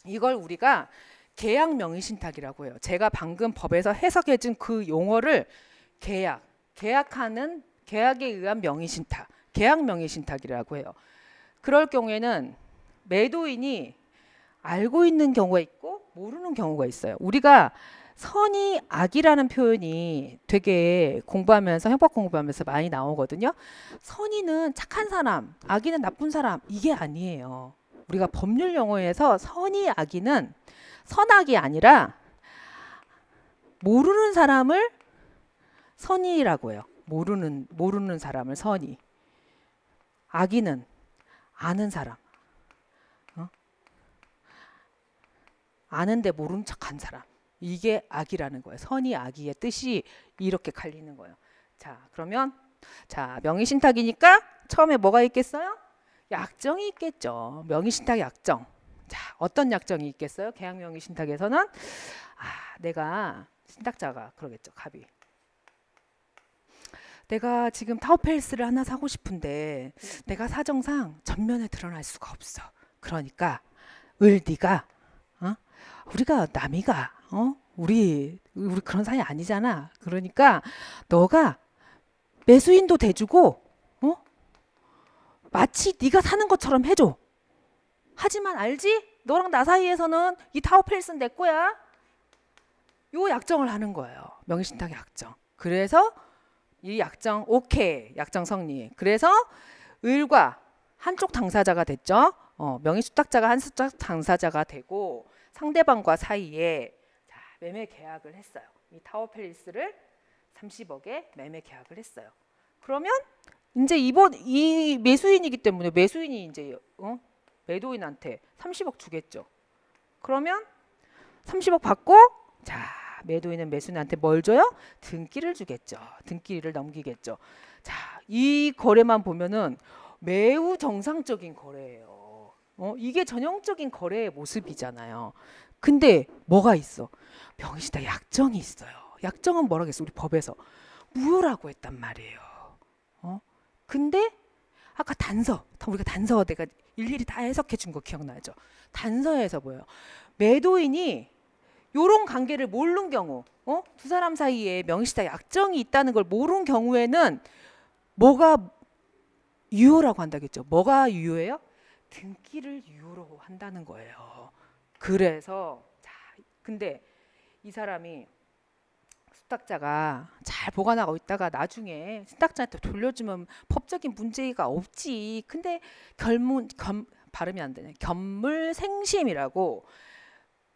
이걸 우리가 계약 명의 신탁이라고 해요 제가 방금 법에서 해석해준 그 용어를 계약 계약하는 계약에 의한 명의 신탁 계약 명의 신탁이라고 해요. 그럴 경우에는 매도인이 알고 있는 경우가 있고 모르는 경우가 있어요. 우리가 선이 악이라는 표현이 되게 공부하면서 형법 공부하면서 많이 나오거든요. 선이는 착한 사람, 악이는 나쁜 사람 이게 아니에요. 우리가 법률 용어에서 선이 악이는 선악이 아니라 모르는 사람을 선의라고 해요. 모르는 모르는 사람을 선의. 아기는 아는 사람. 어? 아는데 모른 척한 사람. 이게 악이라는 거예요. 선이 악의 뜻이 이렇게 갈리는 거예요. 자, 그러면 자, 명의신탁이니까 처음에 뭐가 있겠어요? 약정이 있겠죠. 명의신탁 약정. 자, 어떤 약정이 있겠어요? 계약명의신탁에서는 아, 내가 신탁자가 그러겠죠. 갑이 내가 지금 타워펠스를 하나 사고 싶은데 내가 사정상 전면에 드러날 수가 없어. 그러니까 을디가 어? 우리가 남이가 어? 우리 우리 그런 사이 아니잖아. 그러니까 너가 매수인도 대주고 어? 마치 네가 사는 것처럼 해줘. 하지만 알지? 너랑 나 사이에서는 이 타워펠스는 내 거야. 요 약정을 하는 거예요. 명의신탁 약정. 그래서 이 약정 오케이 약정 성립. 그래서 을과 한쪽 당사자가 됐죠. 어, 명의 수탁자가 한수탁 당사자가 되고 상대방과 사이에 자, 매매 계약을 했어요. 이 타워 팰리스를 30억에 매매 계약을 했어요. 그러면 이제 이번 이 매수인이기 때문에 매수인이 이제 어? 매도인한테 30억 주겠죠. 그러면 30억 받고 자 매도인은 매수인한테 뭘 줘요? 등기를 주겠죠. 등기를 넘기겠죠. 자, 이 거래만 보면은 매우 정상적인 거래예요. 어, 이게 전형적인 거래의 모습이잖아요. 근데 뭐가 있어? 병시다 약정이 있어요. 약정은 뭐라겠어? 우리 법에서 무효라고 했단 말이에요. 어? 근데 아까 단서, 우리가 단서 내가 일일이 다 해석해 준 거 기억나죠? 단서에서 보여요. 매도인이 요런 관계를 모르는 경우 어? 두 사람 사이에 명시다 약정이 있다는 걸 모르는 경우에는 뭐가 유효라고 한다겠죠. 뭐가 유효해요 등기를 유효로 한다는 거예요. 그래서 자 근데 이 사람이 수탁자가 잘 보관하고 있다가 나중에 수탁자한테 돌려주면 법적인 문제가 없지. 근데 결문 겸 발음이 안 되네. 견물생심이라고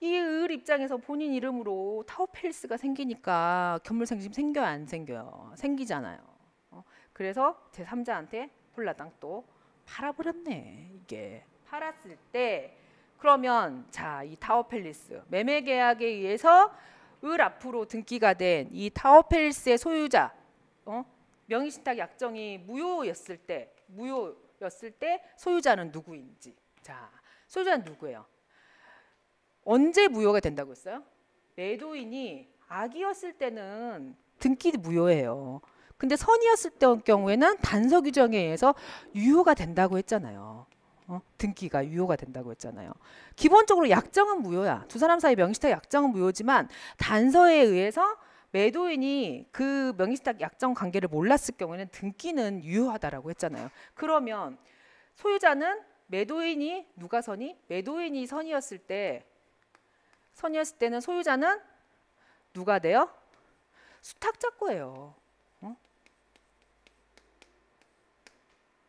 이을 입장에서 본인 이름으로 타워필스가 생기니까 견물생심 생겨요 안 생겨요? 생기잖아요. 어, 그래서 제3자한테 홀라당 또 팔아버렸네 이게. 팔았을 때 그러면 자 이 타워팰리스 매매 계약에 의해서 을 앞으로 등기가 된 이 타워팰리스의 소유자 어? 명의신탁 약정이 무효였을 때 무효였을 때 소유자는 누구인지 자 소유자는 누구예요? 언제 무효가 된다고 했어요? 매도인이 악이었을 때는 등기 무효예요. 근데 선이었을 때 경우에는 단서 규정에 의해서 유효가 된다고 했잖아요. 어? 등기가 유효가 된다고 했잖아요. 기본적으로 약정은 무효야. 두 사람 사이 명시탁 약정은 무효지만 단서에 의해서 매도인이 그명시탁 약정 관계를 몰랐을 경우에는 등기는 유효하다라고 했잖아요. 그러면 소유자는 매도인이 누가 선이 매도인이 선이었을 때 선이었을 때는 소유자는 누가 돼요? 수탁자거예요. 어?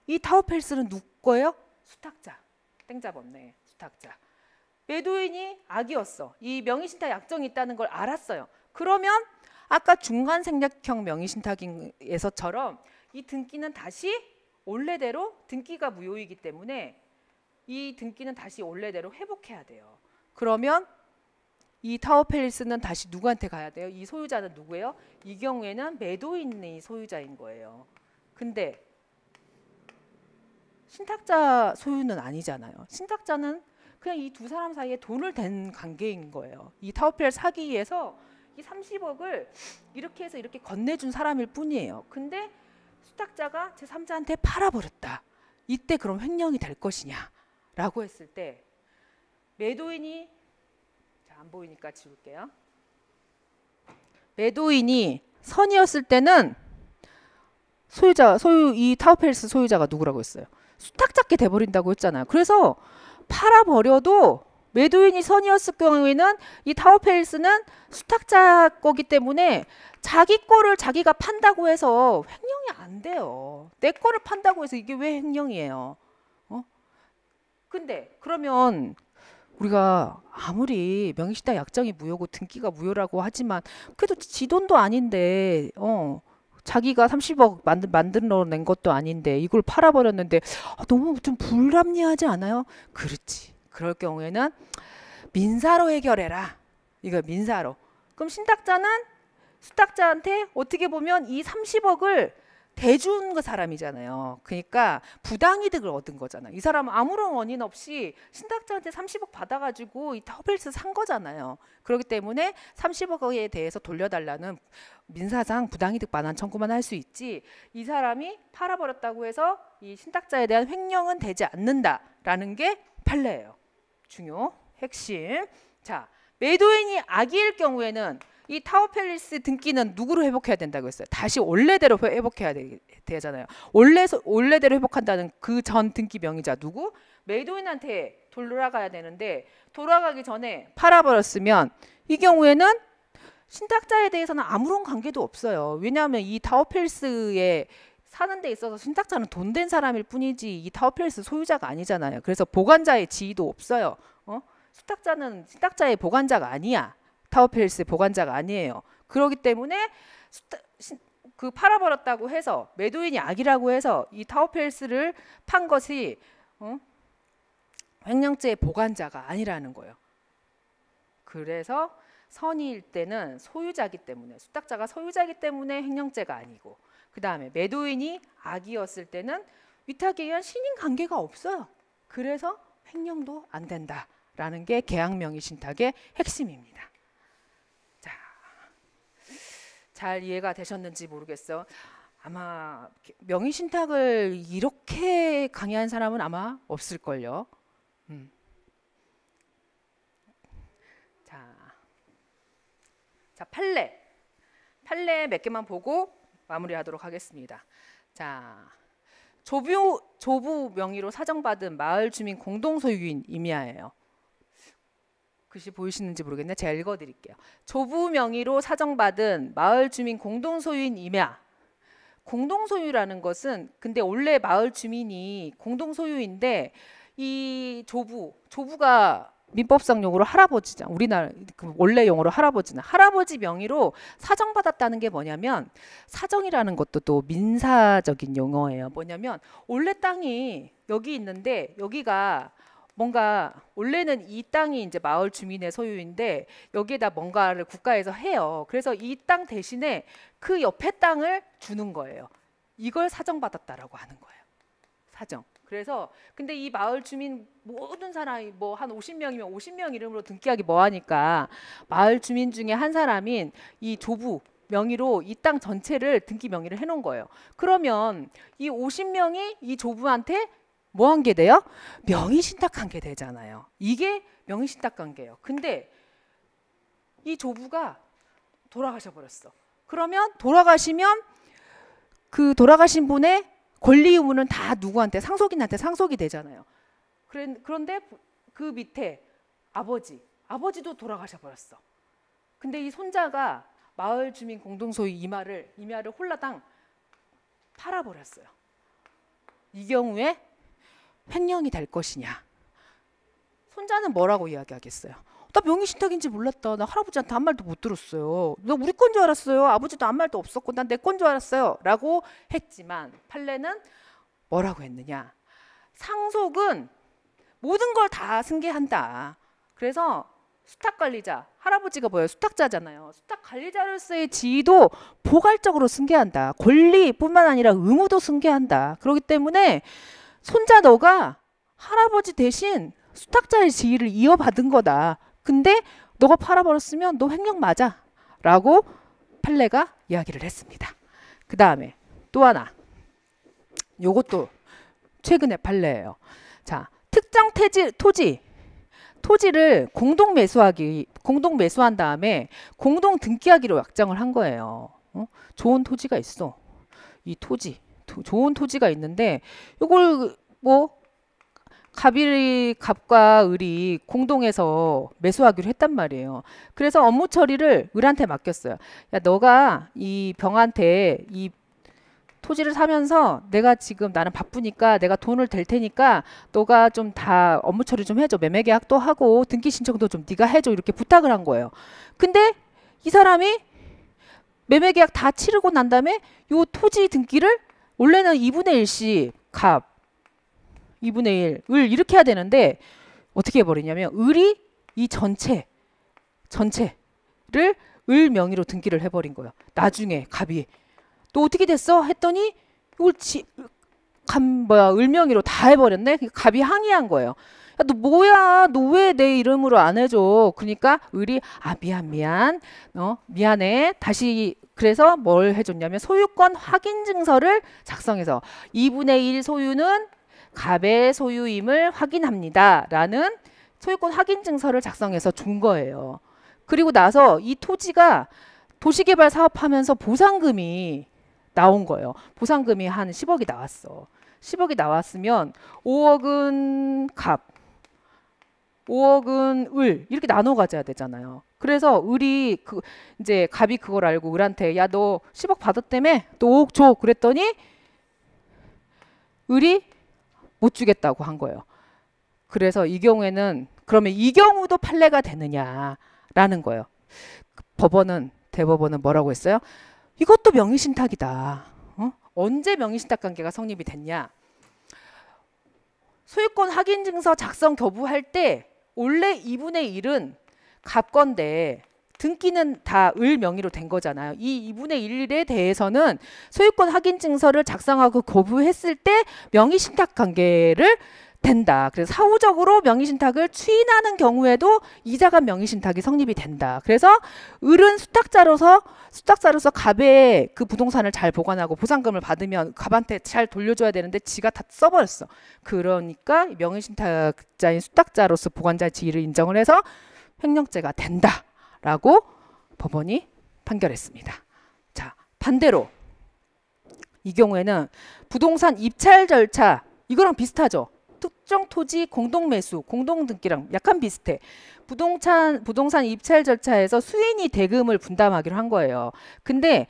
이 타워펠스는 누구 거예요? 수탁자. 땡잡 없네. 수탁자. 매도인이 악이었어. 이 명의신탁 약정이 있다는 걸 알았어요. 그러면 아까 중간 생략형 명의신탁에서처럼 이 등기는 다시 원래대로 등기가 무효이기 때문에 이 등기는 다시 원래대로 회복해야 돼요. 그러면 이 타워 팰리스는 다시 누구한테 가야 돼요? 이 소유자는 누구예요? 이 경우에는 매도인이 소유자인 거예요. 근데 신탁자 소유는 아니잖아요. 신탁자는 그냥 이 두 사람 사이에 돈을 댄 관계인 거예요. 이 타워필 사기 위해서 이 30억을 이렇게 해서 이렇게 건네준 사람일 뿐이에요. 근데 수탁자가 제3자한테 팔아버렸다. 이때 그럼 횡령이 될 것이냐라고 했을 때 매도인이 안 보이니까 지울게요. 매도인이 선이었을 때는 소유자 소유 이 타워팰스 소유자가 누구라고 했어요. 수탁 잡게 돼버린다고 했잖아요. 그래서 팔아 버려도 매도인이 선이었을 경우에는 이 타워팰스는 수탁자 거기 때문에 자기 거를 자기가 판다고 해서 횡령이 안 돼요. 내 거를 판다고 해서 이게 왜 횡령이에요? 어? 근데 그러면 우리가 아무리 명의시당 약정이 무효고 등기가 무효라고 하지만 그래도 지 돈도 아닌데 어 자기가 30억 만들, 만들어낸 것도 아닌데 이걸 팔아버렸는데 아, 너무 좀 불합리하지 않아요? 그렇지. 그럴 경우에는 민사로 해결해라. 이거 민사로. 그럼 신탁자는 수탁자한테 어떻게 보면 이 30억을 대준 그 사람이잖아요. 그러니까 부당이득을 얻은 거잖아요. 이 사람은 아무런 원인 없이 신탁자한테 30억 받아가지고 이 터빌스 산 거잖아요. 그렇기 때문에 30억에 대해서 돌려달라는 민사상 부당이득 반환 청구만 할 수 있지 이 사람이 팔아버렸다고 해서 이 신탁자에 대한 횡령은 되지 않는다라는 게 판례예요. 중요 핵심. 자 매도인이 악의일 경우에는 이 타워팰리스 등기는 누구로 회복해야 된다고 했어요? 다시 원래대로 회복해야 되, 잖아요 원래 원래대로 회복한다는 그 전 등기 명의자 누구? 매도인한테 돌아가야 되는데 돌아가기 전에 팔아버렸으면 이 경우에는 신탁자에 대해서는 아무런 관계도 없어요. 왜냐하면 이타워팰리스에 사는 데 있어서 신탁자는 돈 된 사람일 뿐이지 이 타워팰리스 소유자가 아니잖아요. 그래서 보관자의 지위도 없어요. 어? 신탁자는 신탁자의 보관자가 아니야. 타워필스 보관자가 아니에요. 그러기 때문에 그 팔아버렸다고 해서 매도인이 악이라고 해서 이 타워필스를 판 것이 어? 횡령죄의 보관자가 아니라는 거예요. 그래서 선의일 때는 소유자기 때문에 수탁자가 소유자기 때문에 횡령죄가 아니고 그 다음에 매도인이 악이었을 때는 위탁에 의한 신인 관계가 없어요. 그래서 횡령도 안 된다라는 게 계약명의 신탁의 핵심입니다. 잘 이해가 되셨는지 모르겠어. 아마 명의신탁을 이렇게 강의한 사람은 아마 없을걸요. 음. 자, 자 판례, 판례 몇 개만 보고 마무리하도록 하겠습니다. 자, 조부, 조부 명의로 사정받은 마을 주민 공동 소유인 임야예요. 글씨 보이시는지 모르겠네. 제가 읽어드릴게요. 조부 명의로 사정받은 마을 주민 공동 소유인 임야. 공동 소유라는 것은 근데 원래 마을 주민이 공동 소유인데 이 조부 조부가 민법상 용어로 할아버지자 우리나라 그 원래 용어로 할아버지는 할아버지 명의로 사정받았다는 게 뭐냐면 사정이라는 것도 또 민사적인 용어예요 뭐냐면 원래 땅이 여기 있는데 여기가 뭔가 원래는 이 땅이 이제 마을 주민의 소유인데 여기에다 뭔가를 국가에서 해요. 그래서 이 땅 대신에 그 옆에 땅을 주는 거예요. 이걸 사정받았다라고 하는 거예요. 사정. 그래서 근데 이 마을 주민 모든 사람이 뭐 한 50명이면 50명 이름으로 등기하기 뭐하니까 마을 주민 중에 한 사람인 이 조부 명의로 이 땅 전체를 등기 명의를 해놓은 거예요. 그러면 이 50명이 이 조부한테 뭐한게 돼요? 명의신탁한 게 되잖아요. 이게 명의신탁 관계예요. 근데 이 조부가 돌아가셔 버렸어. 그러면 돌아가시면 그 돌아가신 분의 권리 의무는 다 누구한테 상속인한테 상속이 되잖아요. 그런데 그 밑에 아버지, 아버지도 돌아가셔 버렸어. 근데 이 손자가 마을 주민 공동소유 이마를 임야를 홀라당 팔아 버렸어요. 이 경우에 횡령이 될 것이냐. 손자는 뭐라고 이야기하겠어요. 나 명의신탁인지 몰랐다. 나 할아버지한테 한 말도 못 들었어요. 나 우리 건 줄 알았어요. 아버지도 한 말도 없었고 난 내 건 줄 알았어요. 라고 했지만 판례는 뭐라고 했느냐. 상속은 모든 걸 다 승계한다. 그래서 수탁 관리자, 할아버지가 뭐예요? 수탁자잖아요. 수탁 관리자로서의 지위도 포괄적으로 승계한다. 권리뿐만 아니라 의무도 승계한다. 그렇기 때문에 손자 너가 할아버지 대신 수탁자의 지위를 이어받은 거다. 근데 너가 팔아버렸으면 너 횡령 맞아. 라고 팔레가 이야기를 했습니다. 그 다음에 또 하나. 요것도 최근의 판례예요. 자, 특정 태지, 토지, 토지를 공동 매수하기, 공동 매수한 다음에 공동 등기하기로 약정을 한 거예요. 어? 좋은 토지가 있어. 이 토지 좋은 토지가 있는데 이걸 뭐 갑이 갑과 을이 공동해서 매수하기로 했단 말이에요. 그래서 업무 처리를 을한테 맡겼어요. 야 너가 이 병한테 이 토지를 사면서 내가 지금 나는 바쁘니까 내가 돈을 댈 테니까 너가 좀 다 업무 처리 좀 해줘 매매 계약도 하고 등기 신청도 좀 네가 해줘 이렇게 부탁을 한 거예요. 근데 이 사람이 매매 계약 다 치르고 난 다음에 요 토지 등기를 원래는 2분의 1씩 값 2분의 1을 이렇게 해야 되는데 어떻게 해버리냐면 을이 이 전체 전체를 을 명의로 등기를 해버린 거예요. 나중에 갑이 또 어떻게 됐어? 했더니 이걸 지, 감, 뭐야, 을명의로 다 해버렸네? 갑이 항의한 거예요. 너 뭐야? 너 왜 내 이름으로 안 해줘? 그러니까 을이 아 미안 미안. 어 미안해. 다시 그래서 뭘 해줬냐면 소유권 확인 증서를 작성해서 2분의 1 소유는 갑의 소유임을 확인합니다. 라는 소유권 확인 증서를 작성해서 준 거예요. 그리고 나서 이 토지가 도시개발 사업하면서 보상금이 나온 거예요. 보상금이 한 10억이 나왔어. 10억이 나왔으면 5억은 갑, 5억은 을 이렇게 나눠 가져야 되잖아요. 그래서 을이 그 이제 갑이 그걸 알고 을한테 야 너 10억 받았다며 또 5억 줘 그랬더니 을이 못 주겠다고 한 거예요. 그래서 이 경우에는 그러면 이 경우도 판례가 되느냐라는 거예요. 법원은 대법원은 뭐라고 했어요? 이것도 명의신탁이다. 어? 언제 명의신탁 관계가 성립이 됐냐? 소유권 확인 증서 작성 거부할 때 원래 2분의 1은 갑건데 등기는 다 을 명의로 된 거잖아요. 이 2분의 1에 대해서는 소유권 확인 증서를 작성하고 거부했을 때 명의 신탁 관계를 된다. 그래서 사후적으로 명의신탁을 추인하는 경우에도 이자간 명의신탁이 성립이 된다. 그래서 을은 수탁자로서 수탁자로서 갑의 그 부동산을 잘 보관하고 보상금을 받으면 갑한테 잘 돌려줘야 되는데 지가 다 써버렸어. 그러니까 명의신탁자인 수탁자로서 보관자 지위를 인정을 해서 횡령죄가 된다라고 법원이 판결했습니다. 자 반대로 이 경우에는 부동산 입찰 절차 이거랑 비슷하죠. 특정 토지 공동 매수, 공동 등기랑 약간 비슷해. 부동산 부동산 입찰 절차에서 수인이 대금을 분담하기로 한 거예요. 근데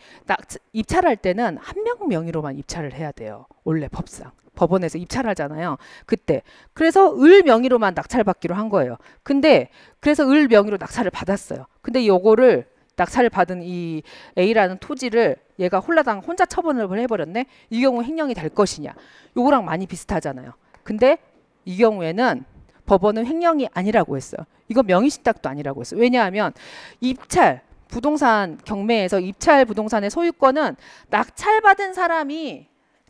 입찰할 때는 한 명 명의로만 입찰을 해야 돼요. 원래 법상. 법원에서 입찰하잖아요. 그때. 그래서 을 명의로만 낙찰받기로 한 거예요. 근데 그래서 을 명의로 낙찰을 받았어요. 근데 요거를 낙찰을 받은 이 A라는 토지를 얘가 홀라당 혼자 처분을 해버렸네. 이 경우 횡령이 될 것이냐. 요거랑 많이 비슷하잖아요. 근데 이 경우에는 법원은 횡령이 아니라고 했어요. 이건 명의신탁도 아니라고 했어요. 왜냐하면 입찰 부동산 경매에서 입찰 부동산의 소유권은 낙찰받은 사람이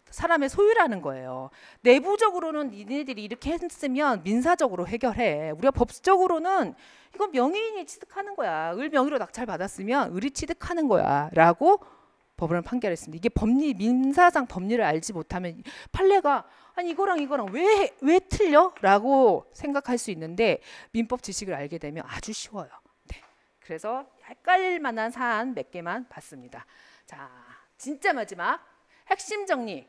사람의 소유라는 거예요. 내부적으로는 니네들이 이렇게 했으면 민사적으로 해결해. 우리가 법적으로는 이건 명의인이 취득하는 거야. 을 명의로 낙찰받았으면 을이 취득하는 거야. 라고 법원은 판결했습니다. 이게 법리 민사상 법리를 알지 못하면 판례가 아니 이거랑 이거랑 왜 왜 틀려?라고 생각할 수 있는데 민법 지식을 알게 되면 아주 쉬워요. 네. 그래서 헷갈릴 만한 사안 몇 개만 봤습니다. 자, 진짜 마지막 핵심 정리.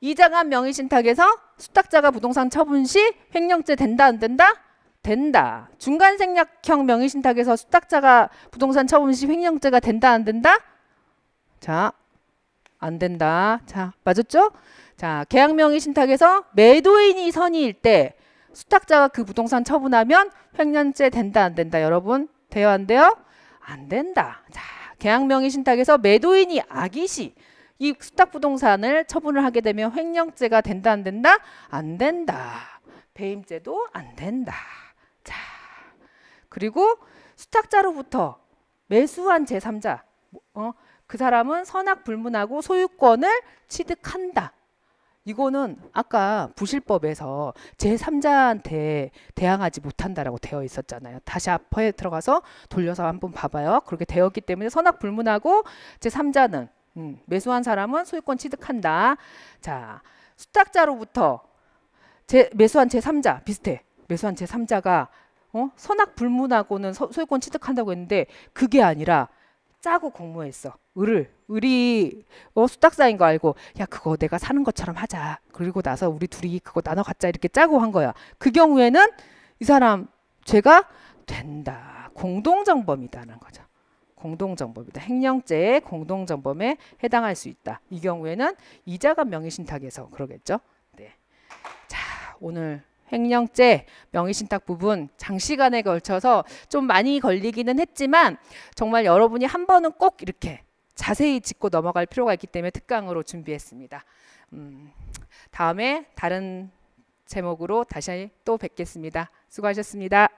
이자간 명의 신탁에서 수탁자가 부동산 처분 시 횡령죄 된다 안 된다? 된다. 중간 생략형 명의 신탁에서 수탁자가 부동산 처분 시 횡령죄가 된다 안 된다? 자, 안 된다. 자, 맞았죠? 자, 계약명의 신탁에서 매도인이 선의일 때 수탁자가 그 부동산 처분하면 횡령죄 된다 안 된다 여러분 돼요 안 돼요? 안 된다. 자, 계약명의 신탁에서 매도인이 아기시이 수탁 부동산을 처분을 하게 되면 횡령죄가 된다 안 된다? 안 된다. 배임죄도 안 된다. 자. 그리고 수탁자로부터 매수한 제3자 어, 그 사람은 선악 불문하고 소유권을 취득한다. 이거는 아까 부실법에서 제3자한테 대항하지 못한다라고 되어 있었잖아요. 다시 앞에 들어가서 돌려서 한번 봐봐요. 그렇게 되었기 때문에 선악 불문하고 제3자는 음, 매수한 사람은 소유권 취득한다. 자, 수탁자로부터 제, 매수한 제3자 비슷해. 매수한 제3자가 어? 선악 불문하고는 소, 유권 취득한다고 했는데 그게 아니라 짜고 공모했어. 을을 우리 어, 수탁사인 거 알고 야 그거 내가 사는 것처럼 하자. 그리고 나서 우리 둘이 그거 나눠 갖자 이렇게 짜고 한 거야. 그 경우에는 이 사람 죄가 된다. 공동정범이다라는 거죠. 공동정범이다. 행령죄의 공동정범에 해당할 수 있다. 이 경우에는 이자가 명의신탁에서 그러겠죠. 네. 자, 오늘 횡령죄, 명의신탁 부분 장시간에 걸쳐서 좀 많이 걸리기는 했지만 정말 여러분이 한 번은 꼭 이렇게 자세히 짚고 넘어갈 필요가 있기 때문에 특강으로 준비했습니다. 음, 다음에 다른 제목으로 다시 또 뵙겠습니다. 수고하셨습니다.